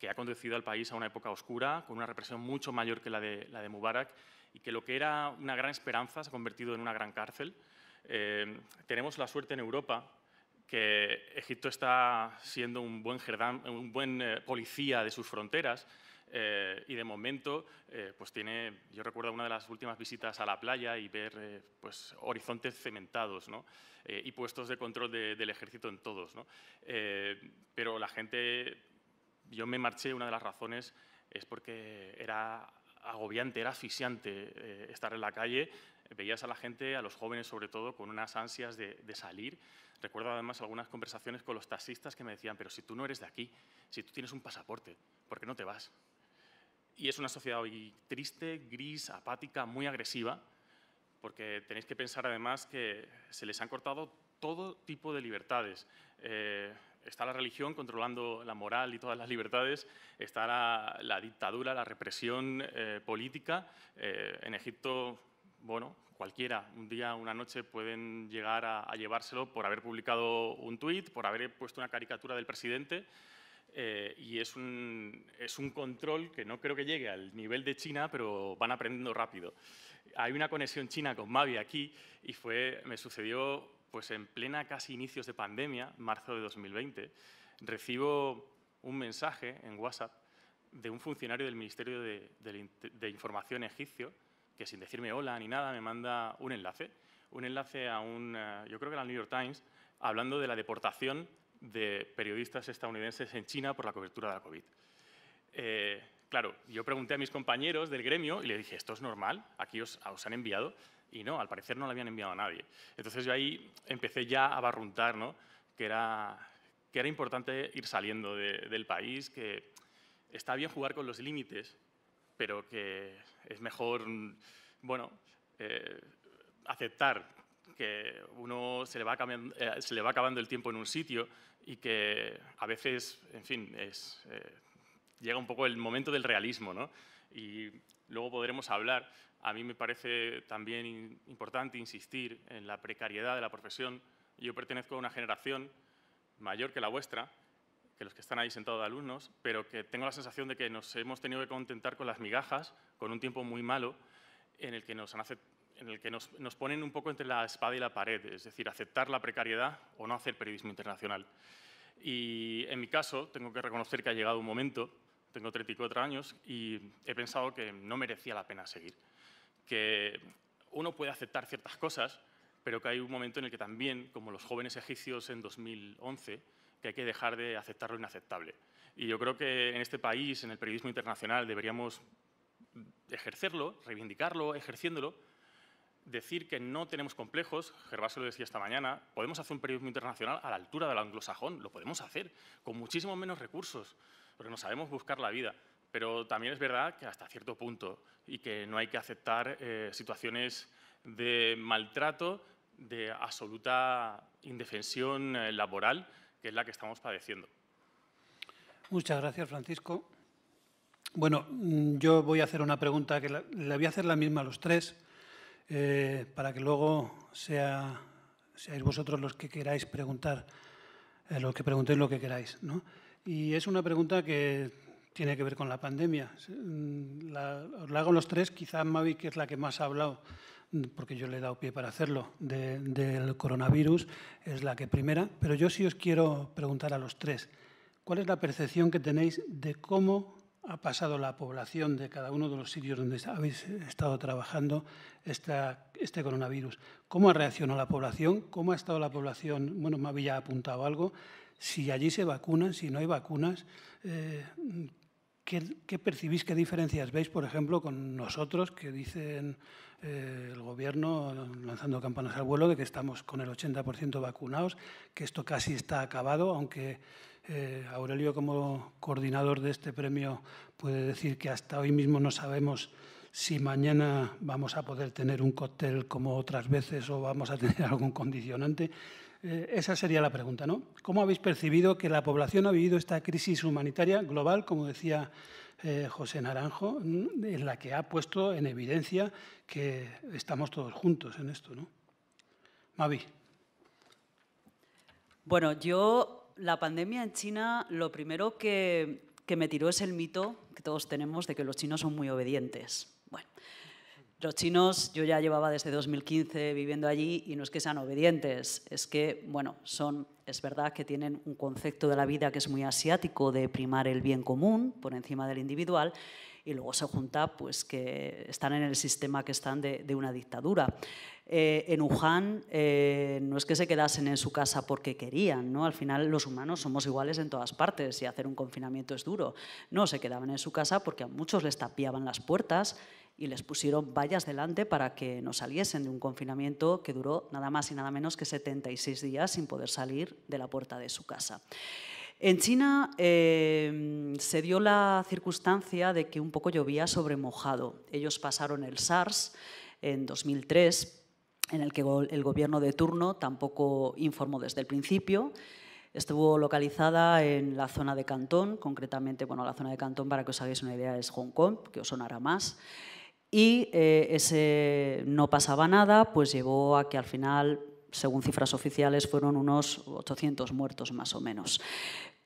que ha conducido al país a una época oscura, con una represión mucho mayor que la de, la de Mubarak y que lo que era una gran esperanza se ha convertido en una gran cárcel. Eh, tenemos la suerte en Europa que Egipto está siendo un buen, un buen eh, policía de sus fronteras eh, y de momento pues tiene, yo recuerdo una de las últimas visitas a la playa y ver pues, horizontes cementados y puestos de control del ejército en todos. pero la gente, yo me marché, una de las razones es porque era agobiante, era asfixiante eh, estar en la calle. Veías a la gente, a los jóvenes sobre todo, con unas ansias de, salir. Recuerdo además algunas conversaciones con los taxistas que me decían, pero si tú no eres de aquí, si tú tienes un pasaporte, ¿por qué no te vas? Y es una sociedad hoy triste, gris, apática, muy agresiva, porque tenéis que pensar además que se les han cortado todo tipo de libertades. Eh, está la religión controlando la moral y todas las libertades, está la, dictadura, la represión eh, política. Eh, en Egipto, bueno, cualquiera, un día, una noche pueden llegar a, llevárselo por haber publicado un tuit, por haber puesto una caricatura del presidente. Eh, y es un, es un control que no creo que llegue al nivel de China, pero van aprendiendo rápido. Hay una conexión china con Mavi aquí y fue, me sucedió pues en plena casi inicios de pandemia, marzo de 2020, recibo un mensaje en WhatsApp de un funcionario del Ministerio de, Información egipcio que sin decirme hola ni nada me manda un enlace, un enlace a un, eh, yo creo que era el New York Times, hablando de la deportación de periodistas estadounidenses en China por la cobertura de la COVID. Eh, claro, yo pregunté a mis compañeros del gremio y le dije, ¿esto es normal? ¿Aquí os han enviado? Y no, al parecer no la habían enviado a nadie. Entonces yo ahí empecé ya a barruntar, ¿no? Que era, que era importante ir saliendo del país, que está bien jugar con los límites, pero que es mejor, bueno, eh, aceptar que uno se le, va eh, se le va acabando el tiempo en un sitio y que a veces, en fin, es, eh, llega un poco el momento del realismo, ¿no? Y luego podremos hablar a mí me parece también importante insistir en la precariedad de la profesión. Yo pertenezco a una generación mayor que la vuestra, que los que están ahí sentados de alumnos, pero que tengo la sensación de que nos hemos tenido que contentar con las migajas, con un tiempo muy malo, en el que nos, en el que nos ponen un poco entre la espada y la pared, es decir, aceptar la precariedad o no hacer periodismo internacional. Y en mi caso, tengo que reconocer que ha llegado un momento, tengo 34 años, y he pensado que no merecía la pena seguir que uno puede aceptar ciertas cosas, pero que hay un momento en el que también, como los jóvenes egipcios en 2011, que hay que dejar de aceptar lo inaceptable. Y yo creo que en este país, en el periodismo internacional, deberíamos ejercerlo, reivindicarlo, ejerciéndolo, decir que no tenemos complejos, Gervasio lo decía esta mañana, podemos hacer un periodismo internacional a la altura del anglosajón, lo podemos hacer, con muchísimos menos recursos, porque no sabemos buscar la vida pero también es verdad que hasta cierto punto y que no hay que aceptar eh, situaciones de maltrato, de absoluta indefensión eh, laboral, que es la que estamos padeciendo. Muchas gracias, Francisco. Bueno, mm, yo voy a hacer una pregunta que le voy a hacer la misma a los tres, eh, para que luego sea, seáis vosotros los que queráis preguntar, los que preguntéis lo que queráis. Y es una pregunta que tiene que ver con la pandemia. Mm, la, la hago los tres, Quizás Mavi, que es la que más ha hablado, mm, porque yo le he dado pie para hacerlo, del coronavirus, es la que primera. Pero yo sí os quiero preguntar a los tres, ¿cuál es la percepción que tenéis de cómo ha pasado la población de cada uno de los sitios donde habéis estado trabajando esta, este coronavirus. ¿Cómo ha reaccionado la población? ¿Cómo ha estado la población? Bueno, Mavi ya ha apuntado algo. Si allí se vacunan, si no hay vacunas, eh, ¿Qué, percibís, qué diferencias veis, por ejemplo, con nosotros que dicen eh, el gobierno, lanzando campanas al vuelo, de que estamos con el 80% vacunados, que esto casi está acabado, aunque eh, Aurelio, como coordinador de este premio, puede decir que hasta hoy mismo no sabemos si mañana vamos a poder tener un cóctel como otras veces o vamos a tener algún condicionante. Eh, esa sería la pregunta, ¿no? ¿Cómo habéis percibido que la población ha vivido esta crisis humanitaria global, como decía eh, José Naranjo, mm, en la que ha puesto en evidencia que estamos todos juntos en esto, ¿no? Mavi. Bueno, yo la pandemia en China, lo primero que, que me tiró es el mito que todos tenemos de que los chinos son muy obedientes. Bueno, los chinos, yo ya llevaba desde 2015 viviendo allí y no es que sean obedientes, es que, bueno, son, es verdad que tienen un concepto de la vida que es muy asiático, de primar el bien común por encima del individual, y luego se junta pues que están en el sistema que están de, una dictadura. Eh, en Wuhan eh, no es que se quedasen en su casa porque querían, ¿no? Al final los humanos somos iguales en todas partes y hacer un confinamiento es duro. No, se quedaban en su casa porque a muchos les tapiaban las puertas y les pusieron vallas delante para que no saliesen de un confinamiento que duró nada más y nada menos que 76 días sin poder salir de la puerta de su casa. En China em, se dio la circunstancia de que un poco llovía sobre mojado. Ellos pasaron el SARS en 2003, en el que el gobierno de turno tampoco informó desde el principio. Estuvo localizada en la zona de Cantón, concretamente, bueno, la zona de Cantón, para que os hagáis una idea, es Hong Kong, que os sonará más. Y eh, ese no pasaba nada, pues llevó a que al final, según cifras oficiales, fueron unos 800 muertos más o menos.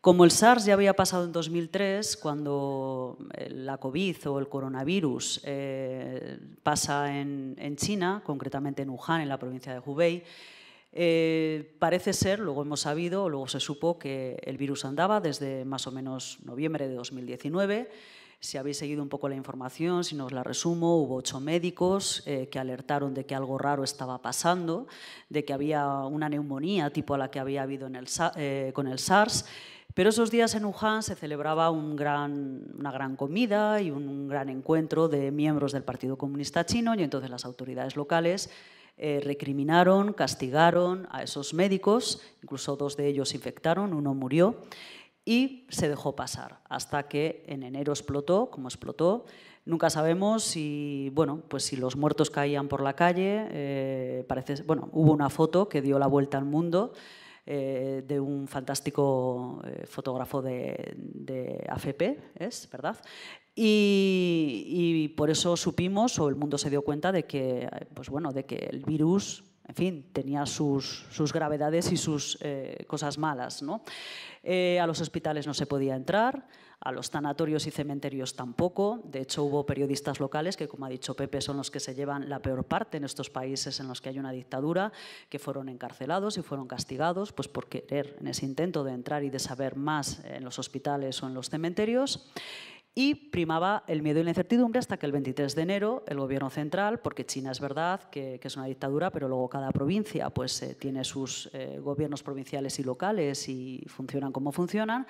Como el SARS ya había pasado en 2003, cuando eh, la COVID o el coronavirus eh, pasa en, China, concretamente en Wuhan, en la provincia de Hubei, parece ser, luego hemos sabido, luego se supo que el virus andaba desde más o menos noviembre de 2019 si habéis seguido un poco la información, si no os la resumo, hubo ocho médicos eh, que alertaron de que algo raro estaba pasando, de que había una neumonía tipo a la que había habido eh, con el SARS. Pero esos días en Wuhan se celebraba una gran comida y un gran encuentro de miembros del Partido Comunista Chino y entonces las autoridades locales eh, recriminaron, castigaron a esos médicos, incluso dos de ellos infectaron, uno murió y se dejó pasar hasta que en enero explotó, como explotó. Nunca sabemos si, bueno, pues si los muertos caían por la calle. Eh, parece, bueno, hubo una foto que dio la vuelta al mundo eh, de un fantástico eh, fotógrafo de, AFP, es verdad. Y, y, por eso supimos o el mundo se dio cuenta de que, pues bueno, de que el virus en fin, tenía sus, gravedades y sus eh, cosas malas. ¿no? Eh, a los hospitales no se podía entrar, a los tanatorios y cementerios tampoco. De hecho, hubo periodistas locales que, como ha dicho Pepe, son los que se llevan la peor parte en estos países en los que hay una dictadura, que fueron encarcelados y fueron castigados pues, por querer en ese intento de entrar y de saber más en los hospitales o en los cementerios y primaba el miedo y la incertidumbre hasta que el 23 de enero el gobierno central, porque China es verdad que, es una dictadura, pero luego cada provincia pues, eh, tiene sus eh, gobiernos provinciales y locales y funcionan como funcionan,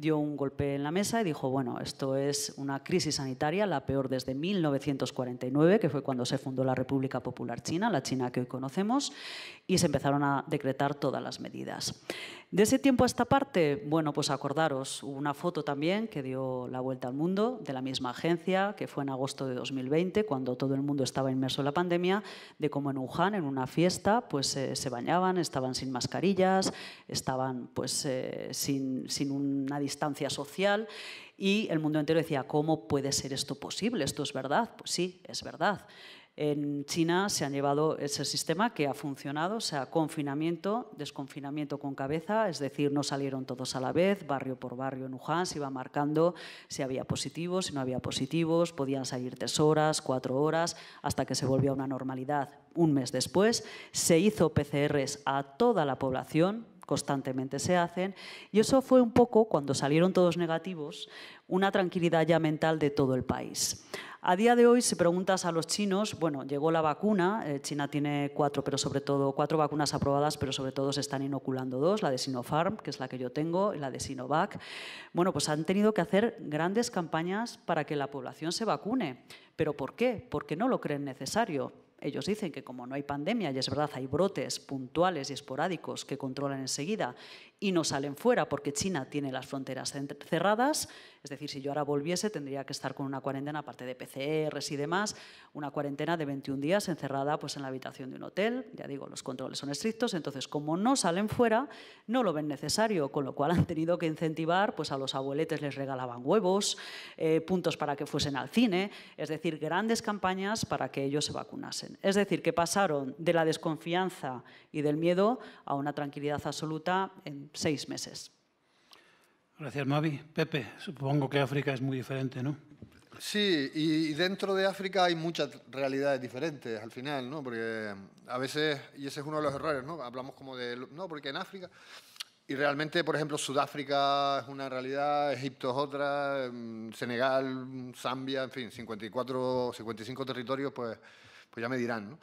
dio un golpe en la mesa y dijo, bueno, esto es una crisis sanitaria, la peor desde 1949, que fue cuando se fundó la República Popular China, la China que hoy conocemos, y se empezaron a decretar todas las medidas. De ese tiempo a esta parte, bueno, pues acordaros, hubo una foto también que dio la vuelta al mundo de la misma agencia, que fue en agosto de 2020, cuando todo el mundo estaba inmerso en la pandemia, de cómo en Wuhan, en una fiesta, pues eh, se bañaban, estaban sin mascarillas, estaban pues eh, sin, sin una distancia social y el mundo entero decía, ¿cómo puede ser esto posible? ¿Esto es verdad? Pues sí, es verdad. En China se han llevado ese sistema que ha funcionado, o sea, confinamiento, desconfinamiento con cabeza, es decir, no salieron todos a la vez, barrio por barrio en Wuhan se iba marcando si había positivos, si no había positivos, podían salir tres horas, cuatro horas, hasta que se volvió a una normalidad. Un mes después se hizo PCRs a toda la población, constantemente se hacen. Y eso fue un poco, cuando salieron todos negativos, una tranquilidad ya mental de todo el país. A día de hoy, si preguntas a los chinos, bueno, llegó la vacuna, eh, China tiene cuatro, pero sobre todo cuatro vacunas aprobadas, pero sobre todo se están inoculando dos, la de Sinopharm, que es la que yo tengo, y la de Sinovac. Bueno, pues han tenido que hacer grandes campañas para que la población se vacune. ¿Pero por qué? Porque no lo creen necesario. Ellos dicen que como no hay pandemia, y es verdad, hay brotes puntuales y esporádicos que controlan enseguida y no salen fuera porque China tiene las fronteras cerradas, es decir, si yo ahora volviese tendría que estar con una cuarentena, aparte de PCRs y demás, una cuarentena de 21 días encerrada pues, en la habitación de un hotel, ya digo, los controles son estrictos, entonces como no salen fuera, no lo ven necesario, con lo cual han tenido que incentivar, pues a los abueletes les regalaban huevos, eh, puntos para que fuesen al cine, es decir, grandes campañas para que ellos se vacunasen. Es decir, que pasaron de la desconfianza y del miedo a una tranquilidad absoluta en seis meses. Gracias, Mavi. Pepe, supongo que África es muy diferente, ¿no? Sí, y dentro de África hay muchas realidades diferentes al final, ¿no? Porque eh, a veces, y ese es uno de los errores, ¿no? Hablamos como de, no, porque en África, y realmente, por ejemplo, Sudáfrica es una realidad, Egipto es otra, mm, Senegal, mm, Zambia, en fin, 54, 55 territorios, pues, pues ya me dirán, ¿no?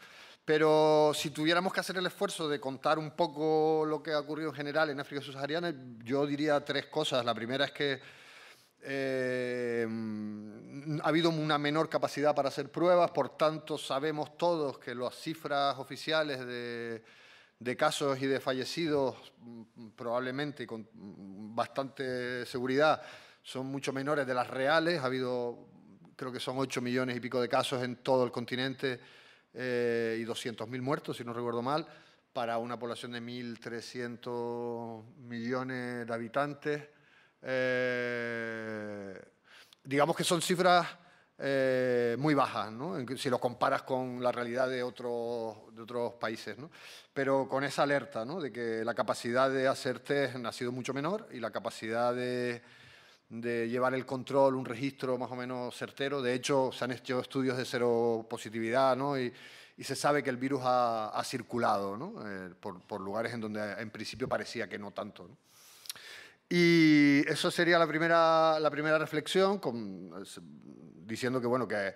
Pero si tuviéramos que hacer el esfuerzo de contar un poco lo que ha ocurrido en general en África subsahariana, yo diría tres cosas. La primera es que eh, ha habido una menor capacidad para hacer pruebas, por tanto sabemos todos que las cifras oficiales de, casos y de fallecidos, mm, probablemente con bastante seguridad, son mucho menores de las reales. Ha habido, creo que son 8 millones y pico de casos en todo el continente eh, y 200.000 muertos, si no recuerdo mal, para una población de 1.300 millones de habitantes. Eh, digamos que son cifras eh, muy bajas, si lo comparas con la realidad de otros, de otros países. Pero con esa alerta de que la capacidad de hacer test ha sido mucho menor y la capacidad de de llevar el control, un registro más o menos certero. De hecho, se han hecho estudios de cero positividad ¿no? y, se sabe que el virus ha, circulado eh, por, lugares en donde en principio parecía que no tanto. Y eso sería la primera, la primera reflexión, diciendo que, bueno, que,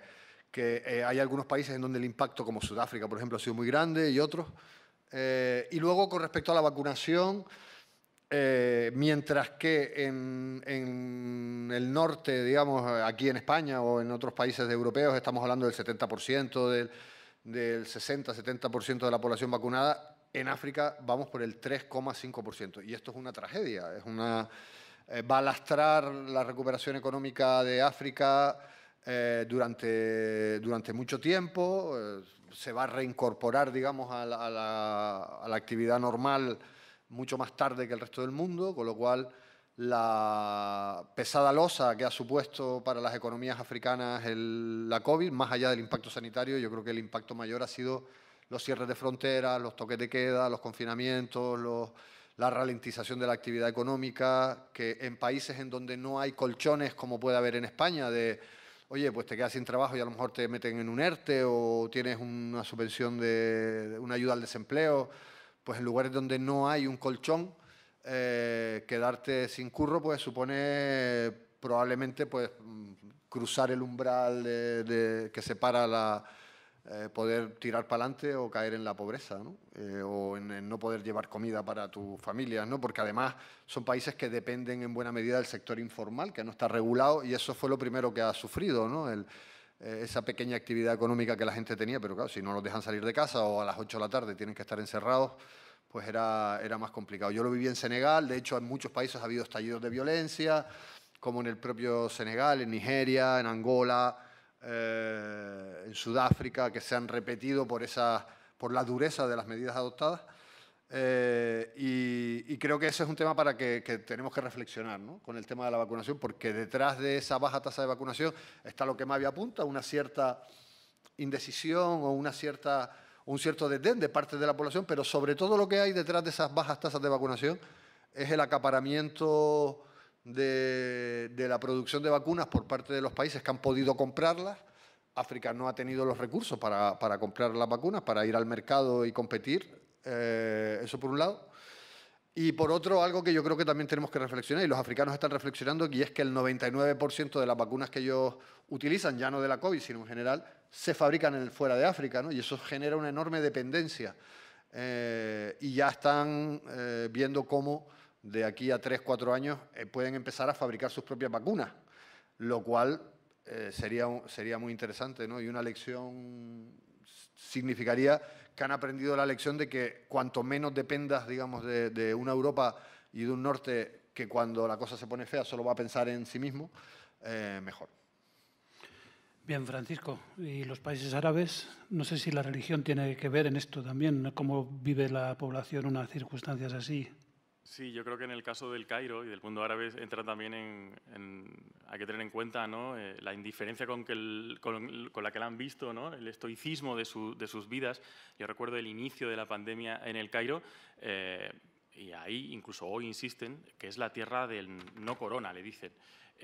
eh, hay algunos países en donde el impacto, como Sudáfrica, por ejemplo, ha sido muy grande y otros. Eh, y luego, con respecto a la vacunación, eh, mientras que en, el norte, digamos, aquí en España o en otros países europeos, estamos hablando del 70%, del, 60-70% de la población vacunada, en África vamos por el 3,5%. Y esto es una tragedia, es una, eh, va a lastrar la recuperación económica de África eh, durante, durante mucho tiempo, se va a reincorporar, digamos, a la, a la actividad normal mucho más tarde que el resto del mundo, con lo cual la pesada losa que ha supuesto para las economías africanas la COVID, más allá del impacto sanitario, yo creo que el impacto mayor ha sido los cierres de fronteras, los toques de queda, los confinamientos, la ralentización de la actividad económica, que en países en donde no hay colchones como puede haber en España, de, oye, pues te quedas sin trabajo y a lo mejor te meten en un ERTE o tienes una subvención de una ayuda al desempleo pues en lugares donde no hay un colchón, eh, quedarte sin curro pues supone probablemente pues cruzar el umbral que separa la, eh, poder tirar para adelante o caer en la pobreza, ¿no? Eh, o en, no poder llevar comida para tus familias, ¿no? porque además son países que dependen en buena medida del sector informal, que no está regulado, y eso fue lo primero que ha sufrido, ¿no? Eh, esa pequeña actividad económica que la gente tenía, pero claro, si no los dejan salir de casa o a las 8 de la tarde tienen que estar encerrados, pues era, era más complicado. Yo lo viví en Senegal, de hecho en muchos países ha habido estallidos de violencia, como en el propio Senegal, en Nigeria, en Angola, eh, en Sudáfrica, que se han repetido por, por la dureza de las medidas adoptadas. Eh, y, creo que ese es un tema para que, tenemos que reflexionar con el tema de la vacunación, porque detrás de esa baja tasa de vacunación está lo que Mavi apunta, una cierta indecisión o una cierta, un cierto desdén de parte de la población, pero sobre todo lo que hay detrás de esas bajas tasas de vacunación es el acaparamiento de, la producción de vacunas por parte de los países que han podido comprarlas. África no ha tenido los recursos para, para comprar las vacunas, para ir al mercado y competir eh, eso por un lado. Y por otro, algo que yo creo que también tenemos que reflexionar, y los africanos están reflexionando, y es que el 99% de las vacunas que ellos utilizan, ya no de la COVID, sino en general, se fabrican en el fuera de África, ¿no? y eso genera una enorme dependencia. Eh, y ya están eh, viendo cómo de aquí a 3, 4 años pueden empezar a fabricar sus propias vacunas, lo cual sería, sería muy interesante ¿no? y una lección significaría han aprendido la lección de que cuanto menos dependas, digamos, de, una Europa y de un norte que cuando la cosa se pone fea solo va a pensar en sí mismo, eh, mejor. Bien, Francisco, ¿y los países árabes? No sé si la religión tiene que ver en esto también, cómo vive la población unas circunstancias así. Sí, yo creo que en el caso del Cairo y del mundo árabe entra también en, hay que tener en cuenta eh, la indiferencia con, que con, la que la han visto, el estoicismo de, sus vidas. Yo recuerdo el inicio de la pandemia en el Cairo eh, y ahí incluso hoy insisten que es la tierra del no corona, le dicen.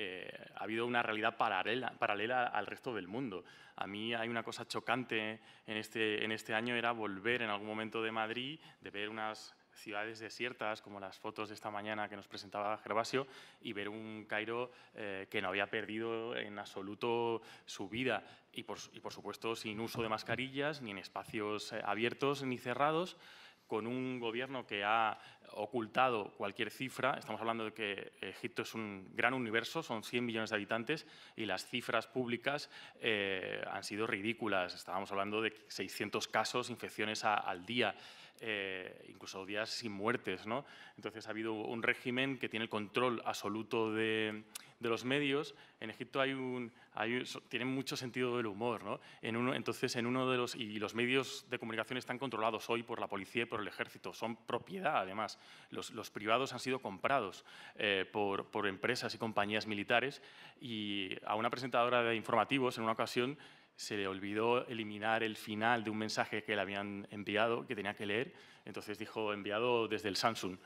Eh, ha habido una realidad paralela, paralela al resto del mundo. A mí hay una cosa chocante en este, en este año, era volver en algún momento de Madrid, de ver unas ciudades desiertas, como las fotos de esta mañana que nos presentaba Gervasio, y ver un Cairo eh, que no había perdido en absoluto su vida y por, supuesto sin uso de mascarillas, ni en espacios eh, abiertos ni cerrados con un gobierno que ha ocultado cualquier cifra. Estamos hablando de que Egipto es un gran universo, son 100 millones de habitantes y las cifras públicas eh, han sido ridículas. Estábamos hablando de 600 casos, infecciones al día. Eh, incluso días sin muertes. ¿no? Entonces ha habido un régimen que tiene el control absoluto de, los medios. En Egipto hay un, hay tienen mucho sentido del humor. ¿no? entonces, en uno de los, y los medios de comunicación están controlados hoy por la policía y por el ejército. Son propiedad, además. Los, privados han sido comprados eh, por, por empresas y compañías militares. Y a una presentadora de informativos, en una ocasión, se le olvidó eliminar el final de un mensaje que le habían enviado, que tenía que leer, entonces dijo enviado desde el Samsung.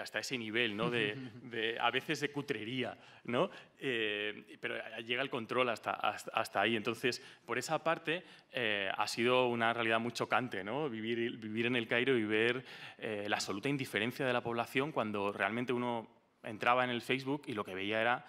hasta ese nivel, ¿no? De, a veces de cutrería, ¿no? Eh, pero llega el control hasta, hasta, ahí. Entonces, por esa parte, eh, ha sido una realidad muy chocante, ¿no? Vivir, vivir en el Cairo y ver eh, la absoluta indiferencia de la población cuando realmente uno entraba en el Facebook y lo que veía era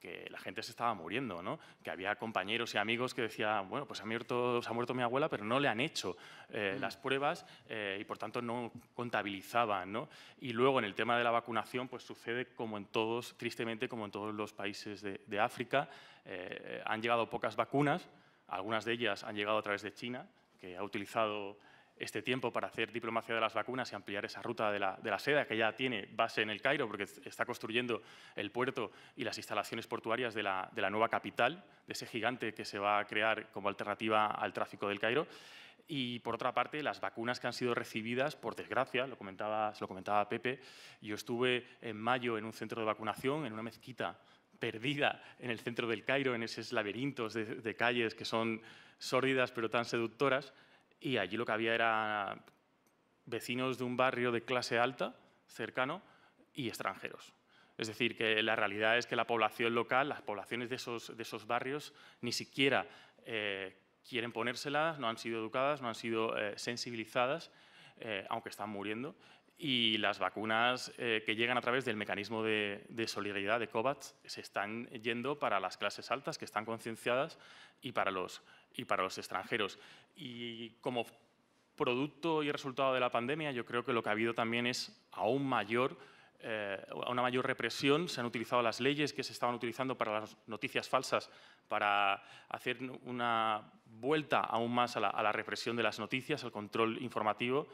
que la gente se estaba muriendo, ¿no? que había compañeros y amigos que decían, bueno, pues ha muerto, se ha muerto mi abuela, pero no le han hecho eh, mm. las pruebas eh, y por tanto no contabilizaban. ¿no? Y luego en el tema de la vacunación, pues sucede como en todos, tristemente, como en todos los países de, África, eh, han llegado pocas vacunas, algunas de ellas han llegado a través de China, que ha utilizado este tiempo para hacer diplomacia de las vacunas y ampliar esa ruta de la, seda, que ya tiene base en el Cairo, porque está construyendo el puerto y las instalaciones portuarias de la, nueva capital, de ese gigante que se va a crear como alternativa al tráfico del Cairo. Y por otra parte, las vacunas que han sido recibidas, por desgracia, lo comentaba, se lo comentaba Pepe, yo estuve en mayo en un centro de vacunación, en una mezquita perdida en el centro del Cairo, en esos laberintos de, de calles que son sórdidas pero tan seductoras, y allí lo que había era vecinos de un barrio de clase alta, cercano, y extranjeros. Es decir, que la realidad es que la población local, las poblaciones de esos, de esos barrios, ni siquiera eh, quieren ponérselas, no han sido educadas, no han sido eh, sensibilizadas, eh, aunque están muriendo. Y las vacunas que llegan a través del mecanismo de, de solidaridad de COVAX se están yendo para las clases altas que están concienciadas y para los y para los extranjeros. Y como producto y resultado de la pandemia, yo creo que lo que ha habido también es aún mayor eh, una mayor represión, se han utilizado las leyes que se estaban utilizando para las noticias falsas para hacer una vuelta aún más a la, a la represión de las noticias, al control informativo.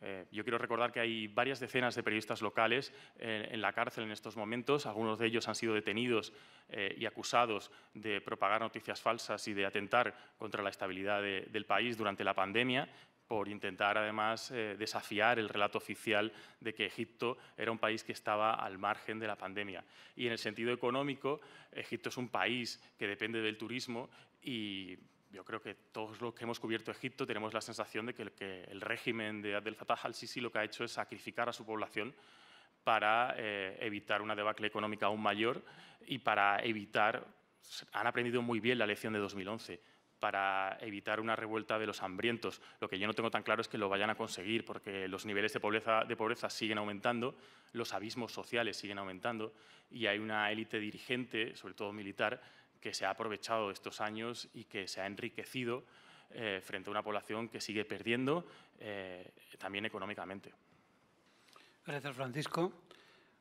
Eh, yo quiero recordar que hay varias decenas de periodistas locales eh, en la cárcel en estos momentos. Algunos de ellos han sido detenidos eh, y acusados de propagar noticias falsas y de atentar contra la estabilidad del país durante la pandemia por intentar además desafiar el relato oficial de que Egipto era un país que estaba al margen de la pandemia. Y en el sentido económico, Egipto es un país que depende del turismo y yo creo que todos los que hemos cubierto Egipto tenemos la sensación de que el, régimen de Abdel Fattah al-Sisi lo que ha hecho es sacrificar a su población para eh, evitar una debacle económica aún mayor y para evitar, han aprendido muy bien la lección de 2011, para evitar una revuelta de los hambrientos. Lo que yo no tengo tan claro es que lo vayan a conseguir, porque los niveles de pobreza, de pobreza siguen aumentando, los abismos sociales siguen aumentando y hay una élite dirigente, sobre todo militar, que se ha aprovechado estos años y que se ha enriquecido eh, frente a una población que sigue perdiendo eh, también económicamente. Gracias, Francisco.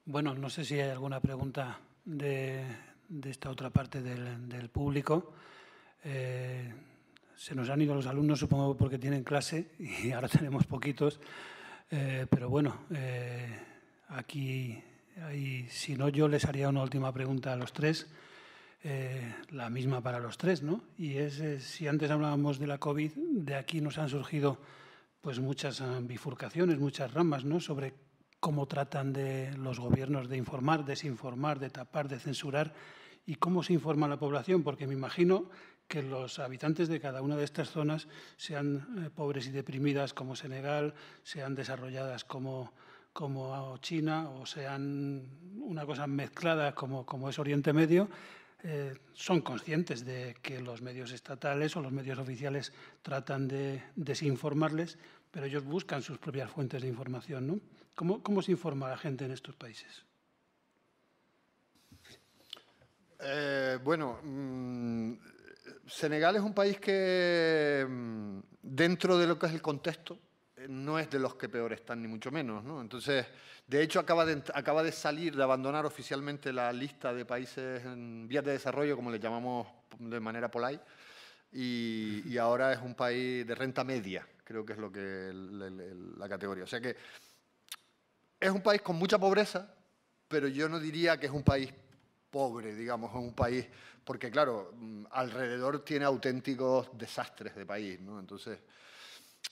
Bueno, no sé si hay alguna pregunta de, esta otra parte del, público. Eh, se nos han ido los alumnos, supongo, porque tienen clase y ahora tenemos poquitos. pero bueno, aquí, si no, yo les haría una última pregunta a los tres. Eh, la misma para los tres, ¿no? Y es, eh, si antes hablábamos de la COVID, de aquí nos han surgido pues muchas bifurcaciones, muchas ramas, ¿no? Sobre cómo tratan de los gobiernos de informar, desinformar, de tapar, de censurar y cómo se informa la población, porque me imagino que los habitantes de cada una de estas zonas sean eh, pobres y deprimidas como Senegal, sean desarrolladas como, como China o sean una cosa mezclada como, como es Oriente Medio, eh, son conscientes de que los medios estatales o los medios oficiales tratan de desinformarles, pero ellos buscan sus propias fuentes de información. ¿no? ¿Cómo, se informa la gente en estos países? Eh, bueno, mm, Senegal es un país que, mm, dentro de lo que es el contexto, no es de los que peor están, ni mucho menos. ¿no? Entonces, de hecho, acaba de, acaba de salir, de abandonar oficialmente la lista de países en vías de desarrollo, como le llamamos de manera polay. y, ahora es un país de renta media, creo que es lo que la categoría. O sea que es un país con mucha pobreza, pero yo no diría que es un país pobre, digamos, es un país, porque claro, mm, alrededor tiene auténticos desastres de país, ¿no? Entonces,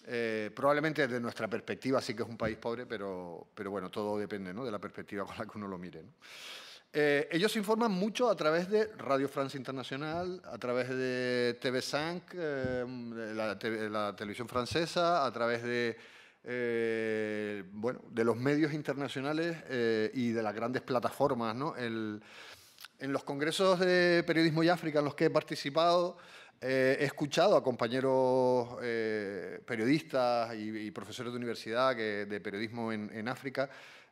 eh, probablemente desde nuestra perspectiva sí que es un país pobre, pero, pero bueno, todo depende ¿no? de la perspectiva con la que uno lo mire. Eh, ellos informan mucho a través de Radio France Internacional, a través de TV5, eh, la, televisión francesa, a través de, bueno, de los medios internacionales y de las grandes plataformas. ¿no? en los congresos de periodismo y África en los que he participado, eh, he escuchado a compañeros eh, periodistas y, profesores de universidad de periodismo en, África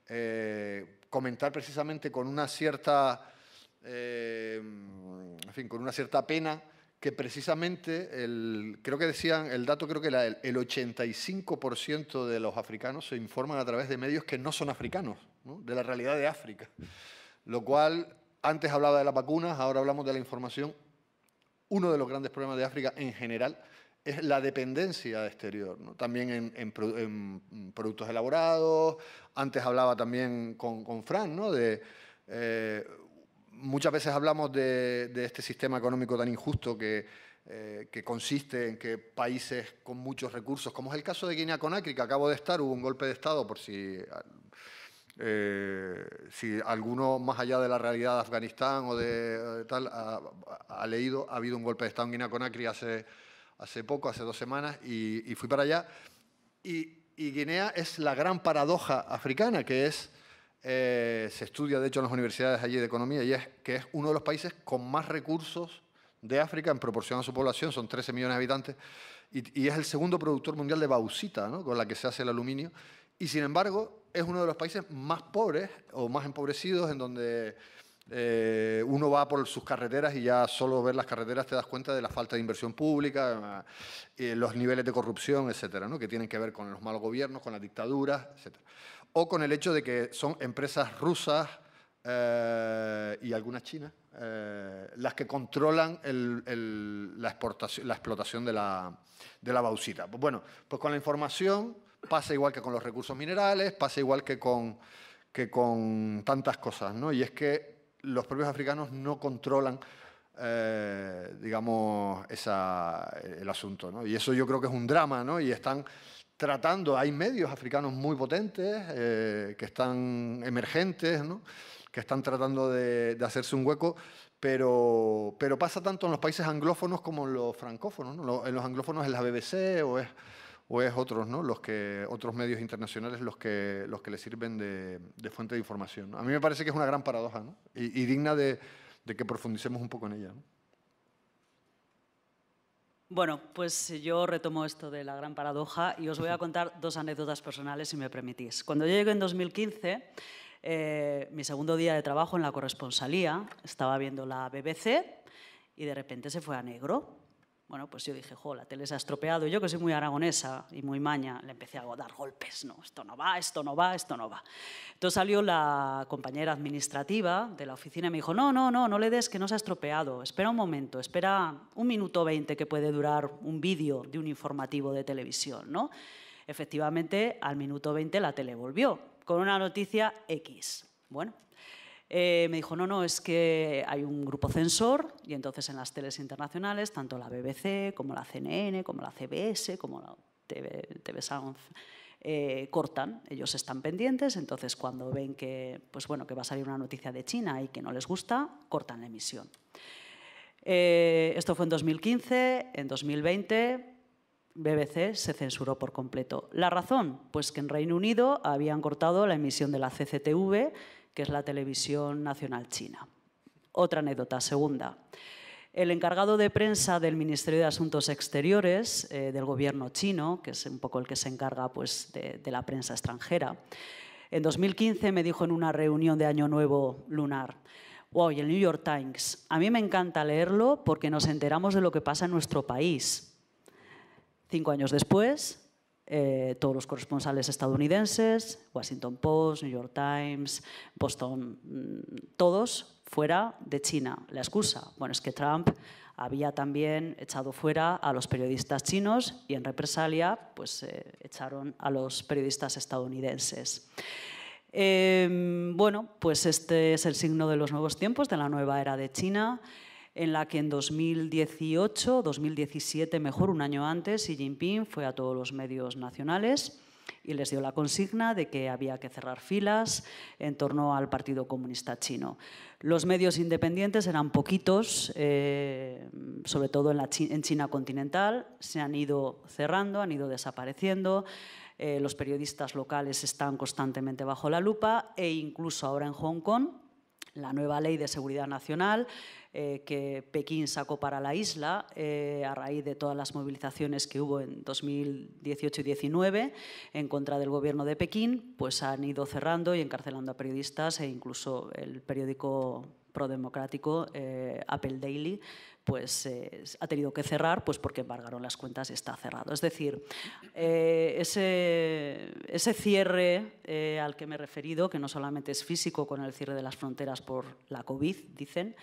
eh, comentar precisamente con una cierta, con una cierta pena que precisamente, el, creo que decían, el dato creo que el, 85% de los africanos se informan a través de medios que no son africanos, de la realidad de África. Lo cual, antes hablaba de las vacunas, ahora hablamos de la información uno de los grandes problemas de África en general es la dependencia exterior, este también en, productos elaborados. Antes hablaba también con, Fran, ¿no? Eh, muchas veces hablamos de, este sistema económico tan injusto que, eh, que, consiste en que países con muchos recursos, como es el caso de Guinea-Conakry, que acabo de estar, hubo un golpe de Estado, por si eh, si alguno más allá de la realidad de Afganistán o de eh, tal ha, leído, ha habido un golpe de Estado en Guinea-Conakry hace, hace poco, hace dos semanas, y, fui para allá. Y, Guinea es la gran paradoja africana, que es, eh, se estudia de hecho en las universidades allí de economía, y es que es uno de los países con más recursos de África en proporción a su población, son 13 millones de habitantes, y, y es el segundo productor mundial de bauxita, ¿no? con la que se hace el aluminio y sin embargo, es uno de los países más pobres o más empobrecidos en donde eh, uno va por sus carreteras y ya solo ver las carreteras te das cuenta de la falta de inversión pública, eh, los niveles de corrupción, etcétera, que tienen que ver con los malos gobiernos, con las dictaduras, etcétera. O con el hecho de que son empresas rusas eh, y algunas chinas las que controlan la, exportación, la explotación de la, de bauxita. bueno, pues con la información Pasa igual que con los recursos minerales, pasa igual que con, que con tantas cosas, ¿no? Y es que los propios africanos no controlan, eh, digamos, el asunto, ¿no? Y eso yo creo que es un drama, ¿no? Y están tratando, hay medios africanos muy potentes, eh, que están emergentes, ¿no? que están tratando de, hacerse un hueco, pero, pero, pasa tanto en los países anglófonos como en los francófonos. ¿no? En los anglófonos es la BBC o es o es otros, ¿no? los que, otros medios internacionales los que, los que le sirven de, fuente de información. A mí me parece que es una gran paradoja ¿no? y, digna de, que profundicemos un poco en ella. Bueno, pues yo retomo esto de la gran paradoja y os voy a contar dos anécdotas personales, si me permitís. Cuando yo llegué en 2015, eh, mi segundo día de trabajo en la corresponsalía, estaba viendo la BBC y de repente se fue a negro bueno, pues yo dije, jo, la tele se ha estropeado. Yo que soy muy aragonesa y muy maña, le empecé a dar golpes, no, esto no va, esto no va, esto no va. Entonces salió la compañera administrativa de la oficina y me dijo, no, no, no, no le des que no se ha estropeado, espera un momento, espera un minuto veinte que puede durar un vídeo de un informativo de televisión, ¿no? Efectivamente, al minuto veinte la tele volvió con una noticia X. Bueno, eh, me dijo, no, no, es que hay un grupo censor y entonces en las teles internacionales, tanto la BBC como la CNN, como la CBS, como la TV, Sound, eh, cortan, ellos están pendientes, entonces cuando ven que, pues bueno, que va a salir una noticia de China y que no les gusta, cortan la emisión. Eh, esto fue en 2015, en 2020 BBC se censuró por completo. ¿La razón? Pues que en Reino Unido habían cortado la emisión de la CCTV que es la televisión nacional china. Otra anécdota, segunda. El encargado de prensa del Ministerio de Asuntos Exteriores eh, del gobierno chino, que es un poco el que se encarga pues, de, de la prensa extranjera, en 2015 me dijo en una reunión de Año Nuevo Lunar, wow, y el New York Times, a mí me encanta leerlo porque nos enteramos de lo que pasa en nuestro país. Cinco años después, eh, todos los corresponsales estadounidenses, Washington Post, New York Times, Boston, mm, todos fuera de China. La excusa, bueno, es que Trump había también echado fuera a los periodistas chinos y en represalia pues eh, echaron a los periodistas estadounidenses. Em, bueno, pues este es el signo de los nuevos tiempos, de la nueva era de China en la que en 2018, 2017, mejor un año antes, Xi Jinping fue a todos los medios nacionales y les dio la consigna de que había que cerrar filas en torno al Partido Comunista Chino. Los medios independientes eran poquitos, eh, sobre todo en, China, continental, se han ido cerrando, han ido desapareciendo. Eh, los periodistas locales están constantemente bajo la lupa e incluso ahora en Hong Kong la nueva ley de seguridad nacional eh, que Pekín sacó para la isla eh, a raíz de todas las movilizaciones que hubo en 2018 y 19 en contra del gobierno de Pekín, pues han ido cerrando y encarcelando a periodistas e incluso el periódico prodemocrático eh, Apple Daily pues eh, ha tenido que cerrar pues porque embargaron las cuentas y está cerrado. Es decir, ese, ese, cierre al que me he referido, que no solamente es físico con el cierre de las fronteras por la COVID, dicen,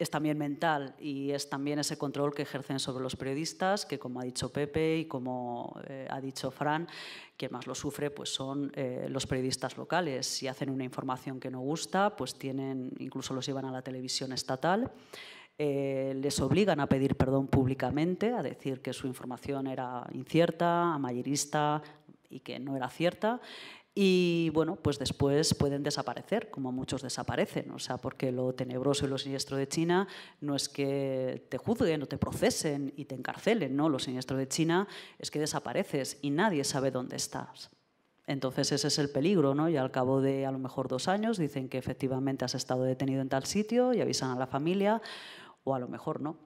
es también mental y es también ese control que ejercen sobre los periodistas, que como ha dicho Pepe y como eh, ha dicho Fran, quien más lo sufre pues son eh, los periodistas locales. Si hacen una información que no gusta, pues tienen, incluso los llevan a la televisión estatal. Eh, les obligan a pedir perdón públicamente, a decir que su información era incierta, amayerista y que no era cierta y bueno, pues después pueden desaparecer, como muchos desaparecen, o sea, porque lo tenebroso y lo siniestro de China no es que te juzguen o te procesen y te encarcelen, no, lo siniestro de China es que desapareces y nadie sabe dónde estás. Entonces ese es el peligro, ¿no? Y al cabo de a lo mejor dos años dicen que efectivamente has estado detenido en tal sitio y avisan a la familia, o a lo mejor no.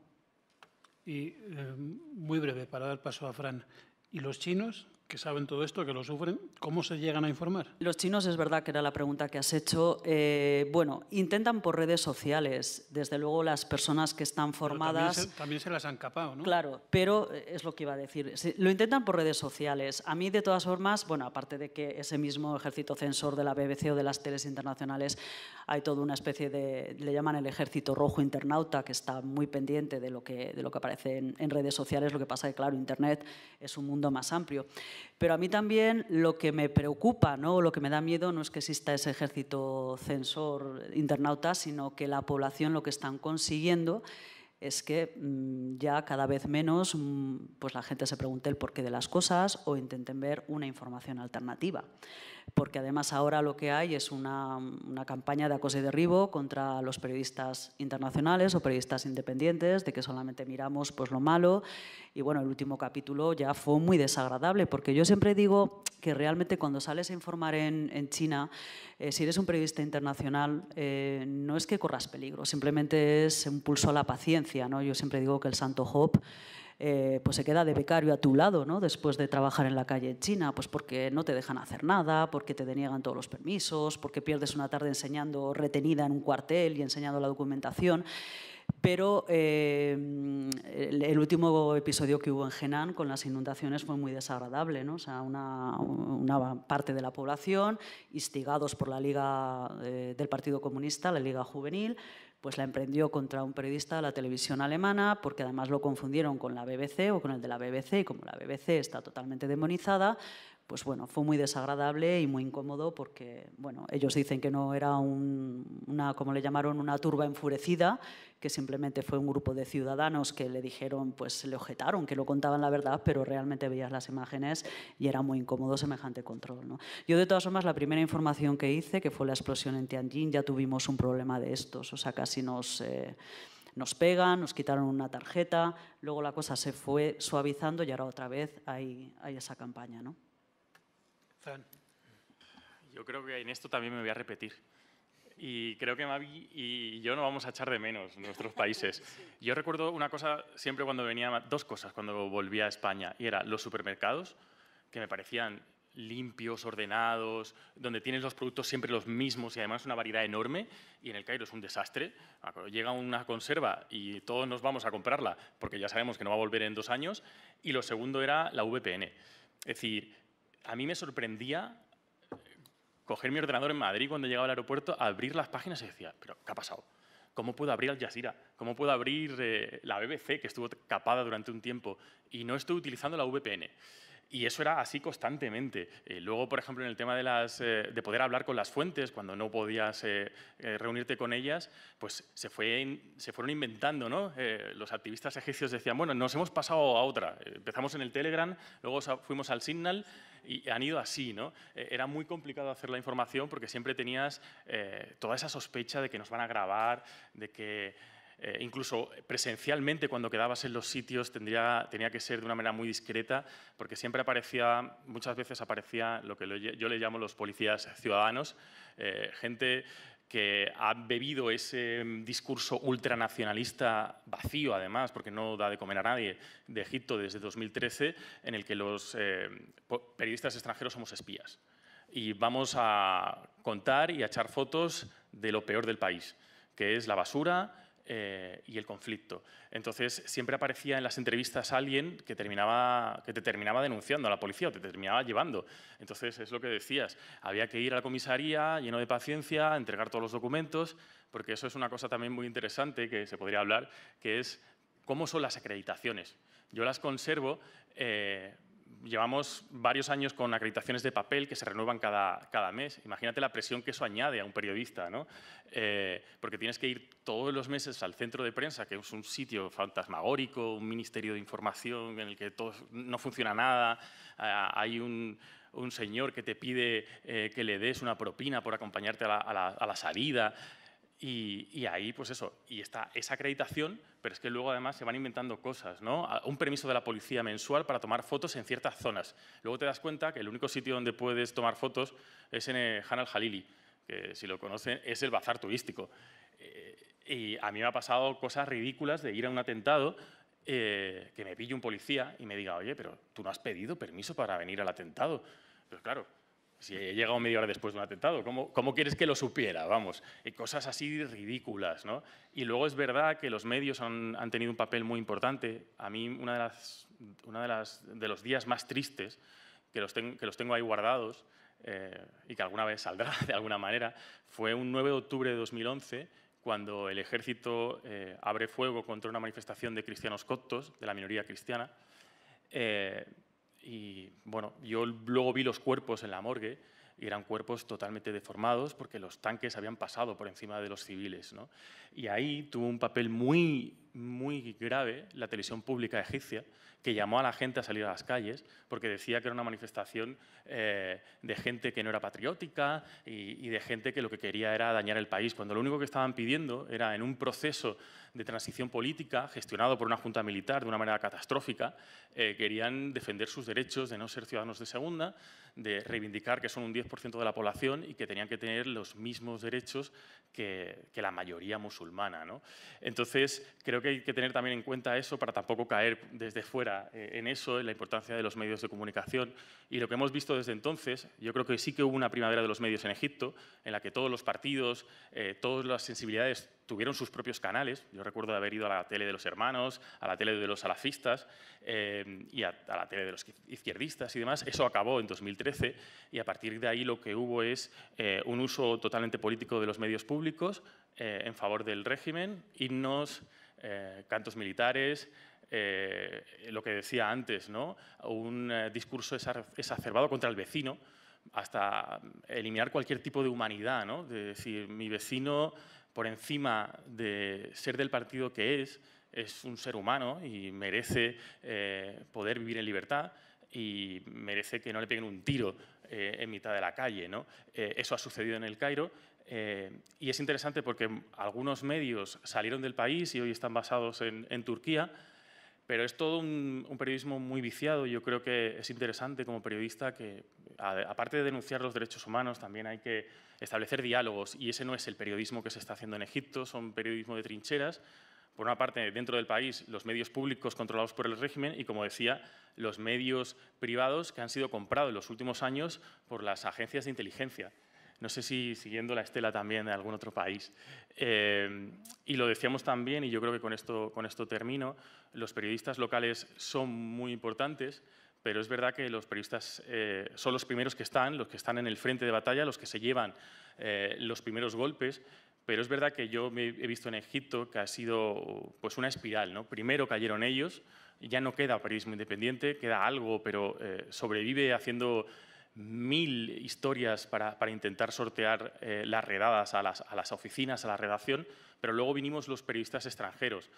Y eh, muy breve, para dar paso a Fran. ¿Y los chinos? que saben todo esto, que lo sufren, ¿cómo se llegan a informar? Los chinos, es verdad que era la pregunta que has hecho. Eh, bueno, intentan por redes sociales, desde luego las personas que están formadas. También se, las han capado, ¿no? Claro, pero eh, es lo que iba a decir. Lo intentan por redes sociales. A mí, de todas formas, bueno, aparte de que ese mismo ejército censor de la BBC o de las teles internacionales, hay toda una especie de. le llaman el ejército rojo internauta, que está muy pendiente de lo que, de lo que aparece en, en redes sociales. Lo que pasa es que, claro, Internet es un mundo más amplio. Pero a mí también lo que me preocupa, ¿no? lo que me da miedo, no es que exista ese ejército censor internauta, sino que la población lo que están consiguiendo es que mm, ya cada vez menos mm, pues la gente se pregunte el porqué de las cosas o intenten ver una información alternativa porque además ahora lo que hay es una, campaña de acoso y derribo contra los periodistas internacionales o periodistas independientes, de que solamente miramos pues, lo malo. Y bueno, el último capítulo ya fue muy desagradable, porque yo siempre digo que realmente cuando sales a informar en, China, eh, si eres un periodista internacional, eh, no es que corras peligro, simplemente es un pulso a la paciencia. ¿no? Yo siempre digo que el santo Hope eh, pues se queda de becario a tu lado, ¿no? Después de trabajar en la calle en China, pues porque no te dejan hacer nada, porque te deniegan todos los permisos, porque pierdes una tarde enseñando retenida en un cuartel y enseñando la documentación pero eh, el último episodio que hubo en Henan con las inundaciones fue muy desagradable, ¿no? o una, parte de la población, instigados por la Liga eh, del Partido Comunista, la Liga Juvenil, pues la emprendió contra un periodista de la televisión alemana, porque además lo confundieron con la BBC o con el de la BBC, y como la BBC está totalmente demonizada, pues bueno, fue muy desagradable y muy incómodo porque, bueno, ellos dicen que no era una, como le llamaron, una turba enfurecida, que simplemente fue un grupo de ciudadanos que le dijeron, pues le objetaron, que lo contaban la verdad, pero realmente veías las imágenes y era muy incómodo semejante control. Yo, de todas formas, la primera información que hice, que fue la explosión en Tianjin, ya tuvimos un problema de estos, o sea, casi nos... Eh, pegan, nos quitaron una tarjeta, luego la cosa se fue suavizando y ahora otra vez hay esa campaña. ¿no? Yo creo que en esto también me voy a repetir. Y creo que Mavi y yo no vamos a echar de menos nuestros países. Yo recuerdo una cosa siempre cuando venía, dos cosas cuando volvía a España, y era los supermercados, que me parecían limpios, ordenados, donde tienes los productos siempre los mismos y además una variedad enorme. Y en el Cairo es un desastre. Ah, llega una conserva y todos nos vamos a comprarla porque ya sabemos que no va a volver en dos años. Y lo segundo era la VPN. Es decir, a mí me sorprendía eh, coger mi ordenador en Madrid cuando llegaba al aeropuerto, abrir las páginas y decía, pero ¿qué ha pasado? ¿Cómo puedo abrir Al Jazeera? ¿Cómo puedo abrir eh, la BBC, que estuvo capada durante un tiempo? Y no estoy utilizando la VPN. Y eso era así constantemente. Eh, luego, por ejemplo, en el tema de, las, de poder hablar con las fuentes, cuando no podías reunirte con ellas, pues se, fue se fueron inventando. ¿no? los activistas egipcios decían, bueno, nos hemos pasado a otra. Empezamos en el Telegram, luego fuimos al Signal y han ido así, ¿no? Eh, era muy complicado hacer la información porque siempre tenías eh, toda esa sospecha de que nos van a grabar, de que eh, incluso presencialmente cuando quedabas en los sitios tendría, tenía que ser de una manera muy discreta, porque siempre aparecía, muchas veces aparecía lo que yo le llamo los policías ciudadanos, gente que ha bebido ese mm, discurso ultranacionalista vacío, además, porque no da de comer a nadie, de Egipto desde 2013, en el que los eh, periodistas extranjeros somos espías. Y vamos a contar y a echar fotos de lo peor del país, que es la basura, eh, y el conflicto. Entonces, siempre aparecía en las entrevistas alguien que, terminaba, que te terminaba denunciando a la policía o te terminaba llevando. Entonces, es lo que decías, había que ir a la comisaría lleno de paciencia, entregar todos los documentos, porque eso es una cosa también muy interesante que se podría hablar, que es cómo son las acreditaciones. Yo las conservo eh, llevamos varios años con acreditaciones de papel que se renuevan cada, cada mes. Imagínate la presión que eso añade a un periodista, ¿no? Eh, porque tienes que ir todos los meses al centro de prensa, que es un sitio fantasmagórico, un ministerio de información en el que no funciona nada, hay un, señor que te pide eh, que le des una propina por acompañarte a la salida. Y, ahí, pues eso, y está esa acreditación, pero es que luego además se van inventando cosas, ¿no? Un permiso de la policía mensual para tomar fotos en ciertas zonas. Luego te das cuenta que el único sitio donde puedes tomar fotos es en eh, Han al-Halili, que si lo conocen es el bazar turístico. Eh, y a mí me ha pasado cosas ridículas de ir a un atentado eh, que me pille un policía y me diga, oye, pero tú no has pedido permiso para venir al atentado. pues claro, si he llegado media hora después de un atentado, ¿cómo, quieres que lo supiera? Vamos, cosas así ridículas, ¿no? Y luego es verdad que los medios han, tenido un papel muy importante. A mí, uno de, las, una de, las, de los días más tristes, que los, que los tengo ahí guardados eh, y que alguna vez saldrá de alguna manera, fue un 9 de octubre de 2011, cuando el ejército eh, abre fuego contra una manifestación de cristianos coptos, de la minoría cristiana, eh, y bueno, yo luego vi los cuerpos en la morgue y eran cuerpos totalmente deformados porque los tanques habían pasado por encima de los civiles. Y ahí tuvo un papel muy muy grave la televisión pública egipcia, que llamó a la gente a salir a las calles porque decía que era una manifestación eh, de gente que no era patriótica y, de gente que lo que quería era dañar el país, cuando lo único que estaban pidiendo era en un proceso de transición política gestionado por una junta militar de una manera catastrófica, eh, querían defender sus derechos de no ser ciudadanos de segunda, de reivindicar que son un 10% de la población y que tenían que tener los mismos derechos que, que la mayoría musulmana. ¿no? Entonces, creo que hay que tener también en cuenta eso para tampoco caer desde fuera eh, en eso, en la importancia de los medios de comunicación. Y lo que hemos visto desde entonces, yo creo que sí que hubo una primavera de los medios en Egipto, en la que todos los partidos, eh, todas las sensibilidades tuvieron sus propios canales. Yo recuerdo haber ido a la tele de los hermanos, a la tele de los salafistas eh, y a, la tele de los izquierdistas y demás. Eso acabó en 2013 y a partir de ahí lo que hubo es un uso totalmente político de los medios públicos en favor del régimen, y nos eh, cantos militares, eh, lo que decía antes, ¿no? un eh, discurso exacerbado contra el vecino, hasta eliminar cualquier tipo de humanidad, ¿no? decir, mi vecino, por encima de ser del partido que es, es un ser humano y merece poder vivir en libertad y merece que no le peguen un tiro en mitad de la calle. eso ha sucedido en el Cairo eh, y es interesante porque algunos medios salieron del país y hoy están basados en, Turquía, pero es todo un, periodismo muy viciado. Yo creo que es interesante como periodista que, aparte de denunciar los derechos humanos, también hay que establecer diálogos. Y ese no es el periodismo que se está haciendo en Egipto, son periodismo de trincheras. Por una parte, dentro del país, los medios públicos controlados por el régimen y, como decía, los medios privados que han sido comprados en los últimos años por las agencias de inteligencia no sé si siguiendo la estela también de algún otro país. Eh, y lo decíamos también, y yo creo que con esto, con esto termino, los periodistas locales son muy importantes, pero es verdad que los periodistas eh, son los primeros que están, los que están en el frente de batalla, los que se llevan eh, los primeros golpes, pero es verdad que yo he visto en Egipto que ha sido pues, una espiral. ¿no? Primero cayeron ellos, ya no queda periodismo independiente, queda algo, pero sobrevive haciendo mil historias para, intentar sortear eh, las redadas a las, oficinas, a la redacción, pero luego vinimos los periodistas extranjeros,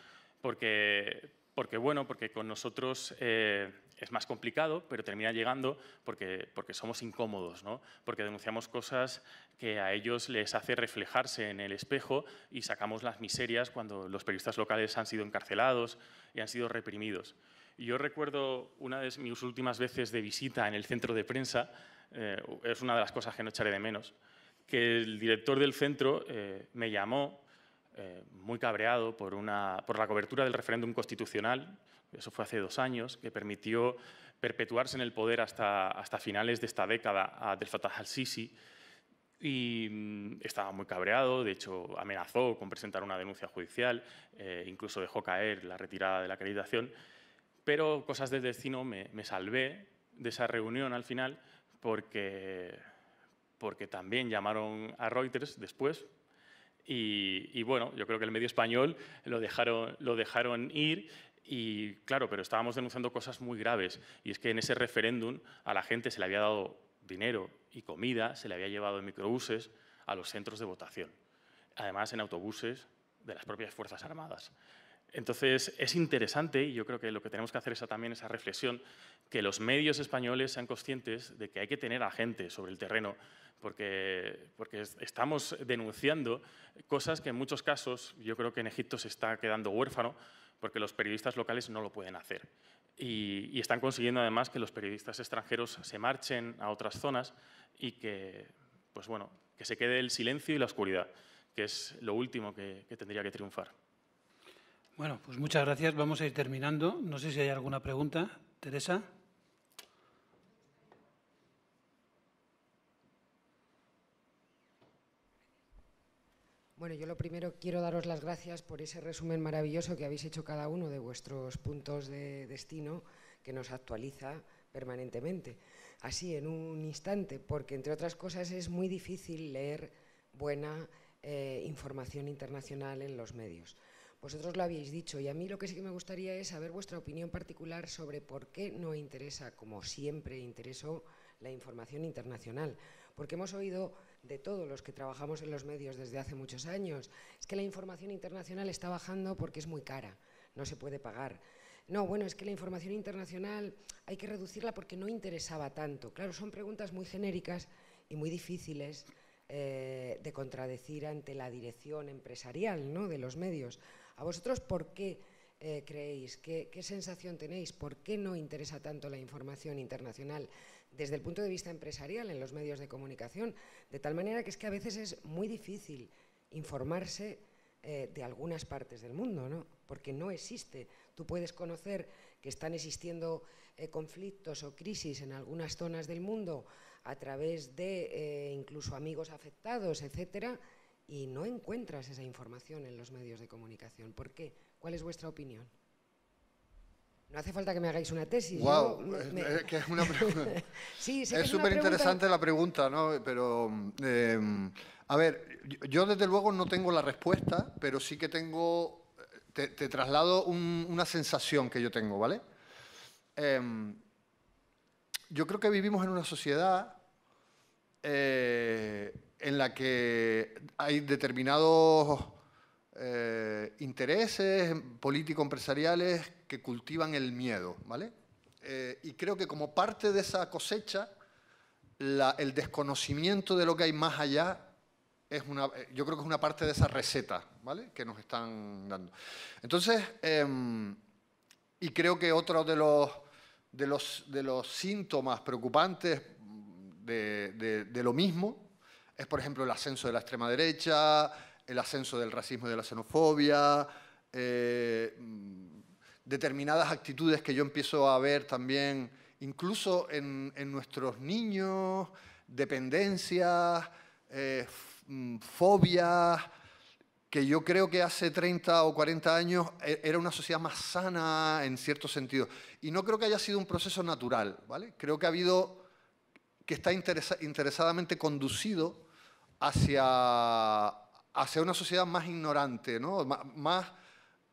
porque, porque bueno, porque con nosotros eh, es más complicado, pero termina llegando porque, porque somos incómodos, ¿no? porque denunciamos cosas que a ellos les hace reflejarse en el espejo y sacamos las miserias cuando los periodistas locales han sido encarcelados y han sido reprimidos yo recuerdo una de mis últimas veces de visita en el centro de prensa, eh, es una de las cosas que no echaré de menos, que el director del centro eh, me llamó eh, muy cabreado por, la cobertura del referéndum constitucional, eso fue hace dos años, que permitió perpetuarse en el poder hasta, finales de esta década a Del al-Sisi, y mm, estaba muy cabreado, de hecho amenazó con presentar una denuncia judicial, incluso dejó caer la retirada de la acreditación. Pero cosas de destino me, salvé de esa reunión al final porque, también llamaron a Reuters después y, bueno, yo creo que el medio español lo dejaron, lo dejaron ir y claro, pero estábamos denunciando cosas muy graves y es que en ese referéndum a la gente se le había dado dinero y comida, se le había llevado en microbuses a los centros de votación, además en autobuses de las propias Fuerzas Armadas. Entonces, es interesante, y yo creo que lo que tenemos que hacer es también esa reflexión, que los medios españoles sean conscientes de que hay que tener a gente sobre el terreno, porque, estamos denunciando cosas que en muchos casos, yo creo que en Egipto se está quedando huérfano, porque los periodistas locales no lo pueden hacer. Y, están consiguiendo además que los periodistas extranjeros se marchen a otras zonas y que, pues bueno, que se quede el silencio y la oscuridad, que es lo último que tendría que triunfar. Bueno, pues muchas gracias. Vamos a ir terminando. No sé si hay alguna pregunta. Teresa. Bueno, yo lo primero quiero daros las gracias por ese resumen maravilloso que habéis hecho cada uno de vuestros puntos de destino que nos actualiza permanentemente, así en un instante, porque entre otras cosas es muy difícil leer buena eh, información internacional en los medios. Vosotros lo habéis dicho y a mí lo que sí que me gustaría es saber vuestra opinión particular sobre por qué no interesa, como siempre interesó, la información internacional. Porque hemos oído de todos los que trabajamos en los medios desde hace muchos años, es que la información internacional está bajando porque es muy cara, no se puede pagar. No, bueno, es que la información internacional hay que reducirla porque no interesaba tanto. Claro, son preguntas muy genéricas y muy difíciles eh, de contradecir ante la dirección empresarial de los medios. ¿A vosotros por qué eh, creéis? ¿Qué, sensación tenéis? ¿Por qué no interesa tanto la información internacional desde el punto de vista empresarial en los medios de comunicación? De tal manera que es que a veces es muy difícil informarse eh, de algunas partes del mundo, ¿no? Porque no existe. Tú puedes conocer que están existiendo eh, conflictos o crisis en algunas zonas del mundo a través de incluso amigos afectados, etcétera, y no encuentras esa información en los medios de comunicación. ¿Por qué? ¿Cuál es vuestra opinión? No hace falta que me hagáis una tesis. es es súper interesante la pregunta, ¿no? Pero, em, a ver, yo desde luego no tengo la respuesta, pero sí que tengo, te, traslado una sensación que yo tengo, ¿vale? Em, yo creo que vivimos en una sociedad eh, en la que hay determinados eh, intereses político-empresariales que cultivan el miedo, ¿vale? Eh, y creo que como parte de esa cosecha, el desconocimiento de lo que hay más allá es una, yo creo que es una parte de esa receta, ¿vale? Que nos están dando. Entonces, em, y creo que otro de los, de los, de los síntomas preocupantes de, de lo mismo es, por ejemplo, el ascenso de la extrema derecha, el ascenso del racismo y de la xenofobia, eh, mm, determinadas actitudes que yo empiezo a ver también, incluso en, nuestros niños, dependencias, eh, mm, fobias, que yo creo que hace 30 o 40 años e, era una sociedad más sana en cierto sentido. Y no creo que haya sido un proceso natural, ¿vale? Creo que ha habido, que está interesadamente conducido hacia, hacia una sociedad más ignorante, más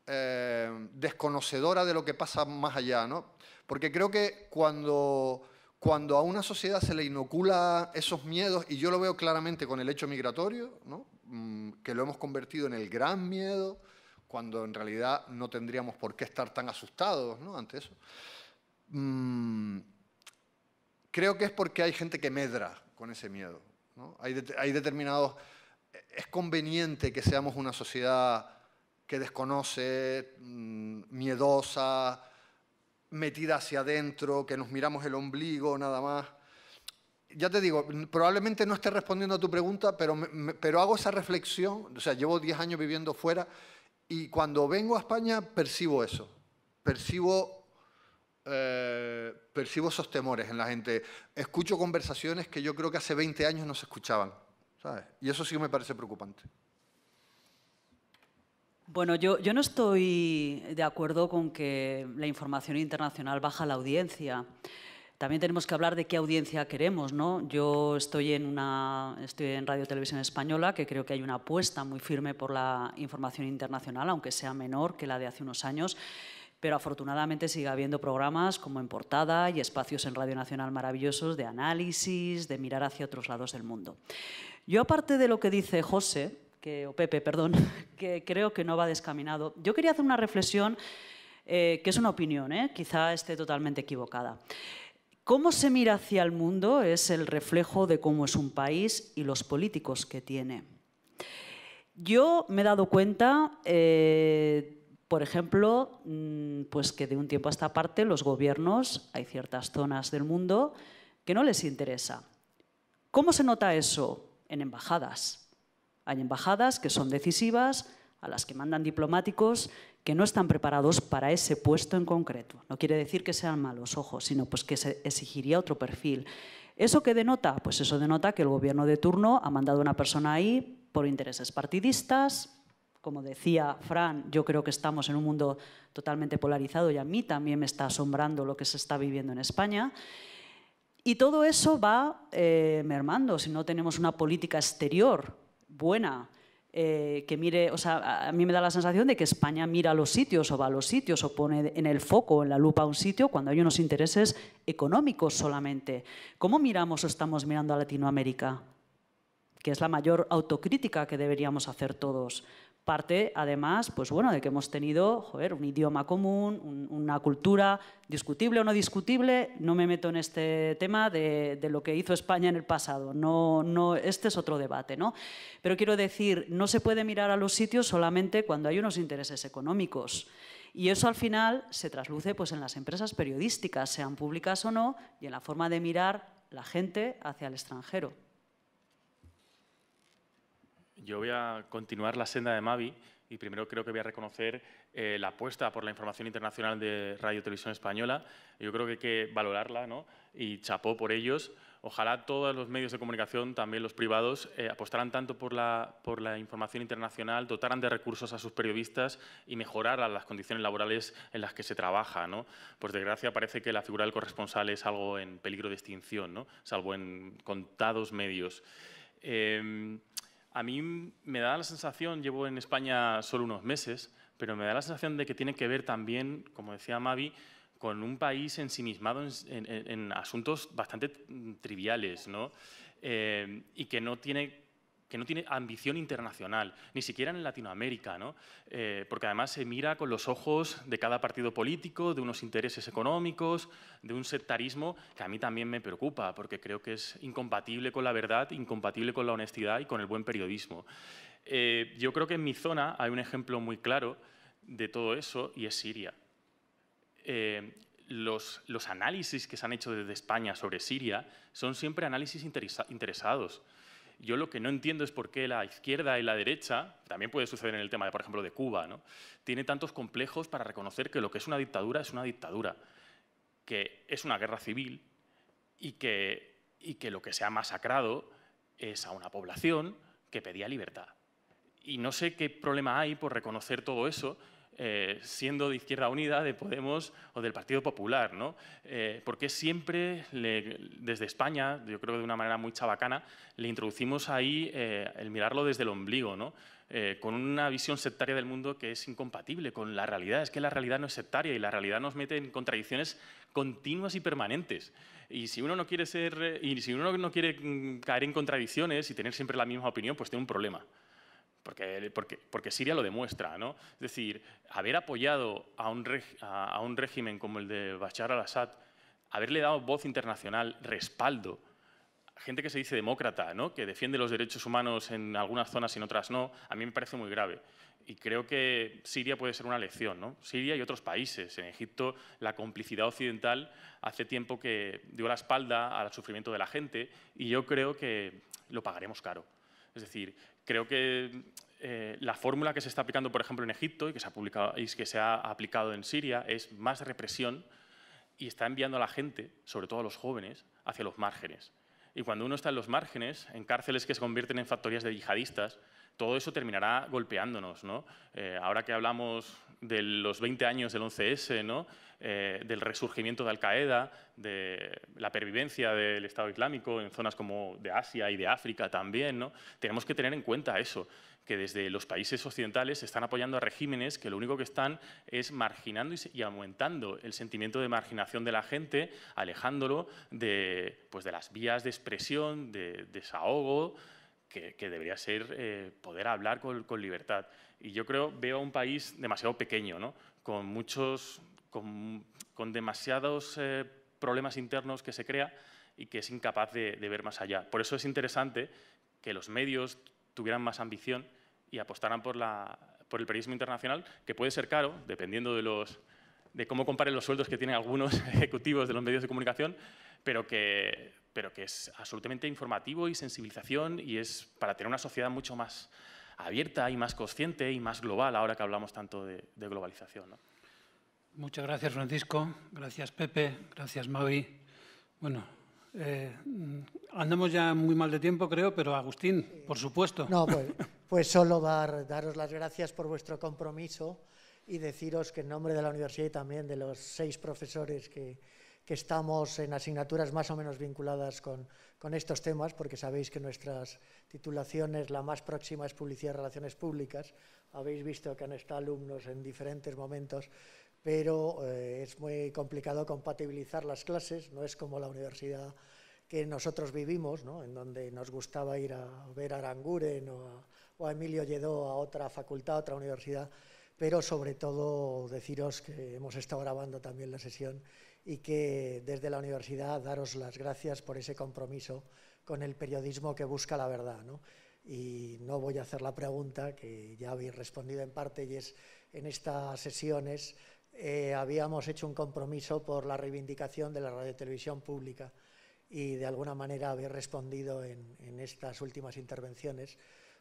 eh, desconocedora de lo que pasa más allá. Porque creo que cuando, a una sociedad se le inocula esos miedos, y yo lo veo claramente con el hecho migratorio, mm, que lo hemos convertido en el gran miedo, cuando en realidad no tendríamos por qué estar tan asustados ante eso. Mm, creo que es porque hay gente que medra con ese miedo. Hay, determinados... Eh, es conveniente que seamos una sociedad que desconoce, mm, miedosa, metida hacia adentro, que nos miramos el ombligo nada más. Ya te digo, probablemente no esté respondiendo a tu pregunta, pero, pero hago esa reflexión, o sea, llevo 10 años viviendo fuera y cuando vengo a España percibo eso, percibo eh, percibo esos temores en la gente. Escucho conversaciones que yo creo que hace 20 años no se escuchaban, ¿sabes? Y eso sí me parece preocupante. Bueno, yo, yo no estoy de acuerdo con que la información internacional baja la audiencia también tenemos que hablar de qué audiencia queremos, ¿no? Yo estoy en una estoy en Radio Televisión Española, que creo que hay una apuesta muy firme por la información internacional, aunque sea menor que la de hace unos años, pero afortunadamente sigue habiendo programas como En Portada y espacios en Radio Nacional maravillosos de análisis, de mirar hacia otros lados del mundo. Yo, aparte de lo que dice José, que, o Pepe, perdón, que creo que no va descaminado, yo quería hacer una reflexión eh, que es una opinión, eh, quizá esté totalmente equivocada. Cómo se mira hacia el mundo es el reflejo de cómo es un país y los políticos que tiene. Yo me he dado cuenta eh, por ejemplo, mm, pues que de un tiempo a esta parte los gobiernos, hay ciertas zonas del mundo que no les interesa. ¿Cómo se nota eso? En embajadas. Hay embajadas que son decisivas, a las que mandan diplomáticos que no están preparados para ese puesto en concreto. No quiere decir que sean malos, ojos, sino pues que se exigiría otro perfil. ¿Eso qué denota? Pues eso denota que el gobierno de turno ha mandado a una persona ahí por intereses partidistas, como decía Fran, yo creo que estamos en un mundo totalmente polarizado y a mí también me está asombrando lo que se está viviendo en España. Y todo eso va eh, mermando si no tenemos una política exterior buena. Eh, que mire, o sea, a mí me da la sensación de que España mira los sitios o va a los sitios o pone en el foco, en la lupa un sitio cuando hay unos intereses económicos solamente. ¿Cómo miramos o estamos mirando a Latinoamérica? Que es la mayor autocrítica que deberíamos hacer todos. Parte, además, pues bueno, de que hemos tenido un idioma común, una cultura discutible o no discutible. No me meto en este tema de, lo que hizo España en el pasado. No, no, este es otro debate, ¿no? Pero quiero decir, no se puede mirar a los sitios solamente cuando hay unos intereses económicos. Y eso al final se trasluce pues, en las empresas periodísticas, sean públicas o no, y en la forma de mirar la gente hacia el extranjero. Yo voy a continuar la senda de Mavi y primero creo que voy a reconocer eh, la apuesta por la información internacional de Radio Televisión Española. Yo creo que hay que valorarla ¿no? y chapó por ellos. Ojalá todos los medios de comunicación, también los privados, eh, apostaran tanto por la, por la información internacional, dotaran de recursos a sus periodistas y mejoraran las condiciones laborales en las que se trabaja. ¿no? Por desgracia, parece que la figura del corresponsal es algo en peligro de extinción, ¿no? salvo en contados medios. Em, a mí me da la sensación, llevo en España solo unos meses, pero me da la sensación de que tiene que ver también, como decía Mavi, con un país ensimismado en, asuntos bastante triviales, ¿no? Eh, y que no tiene que no tiene ambición internacional, ni siquiera en Latinoamérica, eh, porque además se mira con los ojos de cada partido político, de unos intereses económicos, de un sectarismo que a mí también me preocupa, porque creo que es incompatible con la verdad, incompatible con la honestidad y con el buen periodismo. Eh, yo creo que en mi zona hay un ejemplo muy claro de todo eso y es Siria. Eh, los, análisis que se han hecho desde España sobre Siria son siempre análisis interesados yo lo que no entiendo es por qué la izquierda y la derecha, también puede suceder en el tema, de, por ejemplo, de Cuba, tiene tantos complejos para reconocer que lo que es una dictadura es una dictadura, que es una guerra civil y que, y que lo que se ha masacrado es a una población que pedía libertad. Y no sé qué problema hay por reconocer todo eso eh, siendo de Izquierda Unida, de Podemos o del Partido Popular, ¿no? Eh, porque siempre, desde España, yo creo de una manera muy chabacana, le introducimos ahí eh, el mirarlo desde el ombligo, ¿no? con una visión sectaria del mundo que es incompatible con la realidad. Es que la realidad no es sectaria y la realidad nos mete en contradicciones continuas y permanentes. Y si uno no quiere ser, y si uno no quiere mm, caer en contradicciones y tener siempre la misma opinión, pues tiene un problema. Porque, porque, Siria lo demuestra, ¿no? Es decir, haber apoyado a un, a, un régimen como el de Bashar al-Assad, haberle dado voz internacional, respaldo, gente que se dice demócrata, ¿no? que defiende los derechos humanos en algunas zonas y en otras no, a mí me parece muy grave. Y creo que Siria puede ser una lección. ¿no? Siria y otros países. En Egipto la complicidad occidental hace tiempo que dio la espalda al sufrimiento de la gente y yo creo que lo pagaremos caro. Es decir, creo que eh, la fórmula que se está aplicando, por ejemplo, en Egipto y que, se ha publicado, y que se ha aplicado en Siria es más represión y está enviando a la gente, sobre todo a los jóvenes, hacia los márgenes. Y cuando uno está en los márgenes, en cárceles que se convierten en factorías de yihadistas, todo eso terminará golpeándonos. Eh, ahora que hablamos de los 20 años del 11S, eh, del resurgimiento de Al-Qaeda, de la pervivencia del Estado Islámico en zonas como de Asia y de África también, ¿no? tenemos que tener en cuenta eso, que desde los países occidentales están apoyando a regímenes que lo único que están es marginando y aumentando el sentimiento de marginación de la gente, alejándolo de, pues, las vías de expresión, de, desahogo, que, debería ser eh, poder hablar con libertad. Y yo creo, veo a un país demasiado pequeño, ¿no? con muchos, con, con demasiados eh, problemas internos que se crea y que es incapaz de, de ver más allá. Por eso es interesante que los medios tuvieran más ambición y apostaran por, la, por el periodismo internacional, que puede ser caro, dependiendo de, los, de cómo comparen los sueldos que tienen algunos ejecutivos de los medios de comunicación, pero que, pero que es absolutamente informativo y sensibilización y es para tener una sociedad mucho más abierta y más consciente y más global ahora que hablamos tanto de, globalización. Muchas gracias, Francisco. Gracias, Pepe. Gracias, Mavi. Bueno, eh, andamos ya muy mal de tiempo, creo, pero Agustín, por supuesto. No, pues, pues, solo daros las gracias por vuestro compromiso y deciros que en nombre de la universidad y también de los seis profesores que, que estamos en asignaturas más o menos vinculadas con, con estos temas, porque sabéis que nuestras titulaciones, la más próxima es Publicidad y Relaciones Públicas, habéis visto que han estado alumnos en diferentes momentos, pero eh, es muy complicado compatibilizar las clases, no es como la universidad que nosotros vivimos, ¿no? en donde nos gustaba ir a ver a Aranguren o a, o a Emilio Lledó, a otra facultad, a otra universidad, pero sobre todo deciros que hemos estado grabando también la sesión y que desde la universidad daros las gracias por ese compromiso con el periodismo que busca la verdad. ¿no? Y no voy a hacer la pregunta que ya habéis respondido en parte y es en estas sesiones eh, habíamos hecho un compromiso por la reivindicación de la televisión pública y de alguna manera habéis respondido en, en estas últimas intervenciones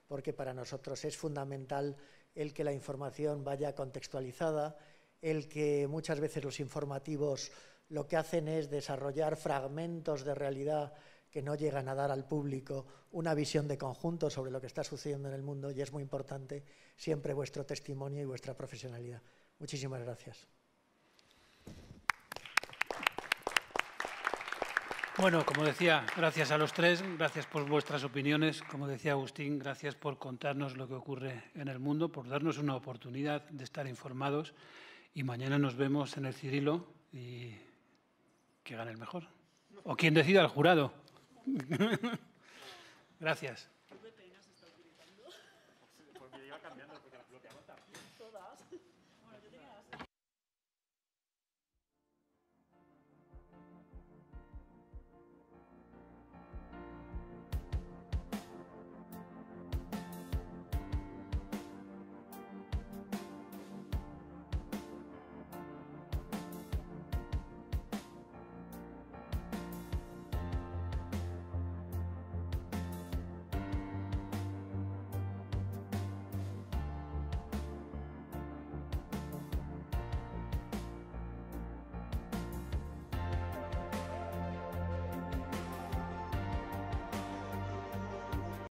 porque para nosotros es fundamental el que la información vaya contextualizada, el que muchas veces los informativos lo que hacen es desarrollar fragmentos de realidad que no llegan a dar al público una visión de conjunto sobre lo que está sucediendo en el mundo y es muy importante siempre vuestro testimonio y vuestra profesionalidad. Muchísimas gracias. Bueno, como decía, gracias a los tres, gracias por vuestras opiniones, como decía Agustín, gracias por contarnos lo que ocurre en el mundo, por darnos una oportunidad de estar informados y mañana nos vemos en el Cirilo y que gane el mejor. O quien decida el jurado. Gracias.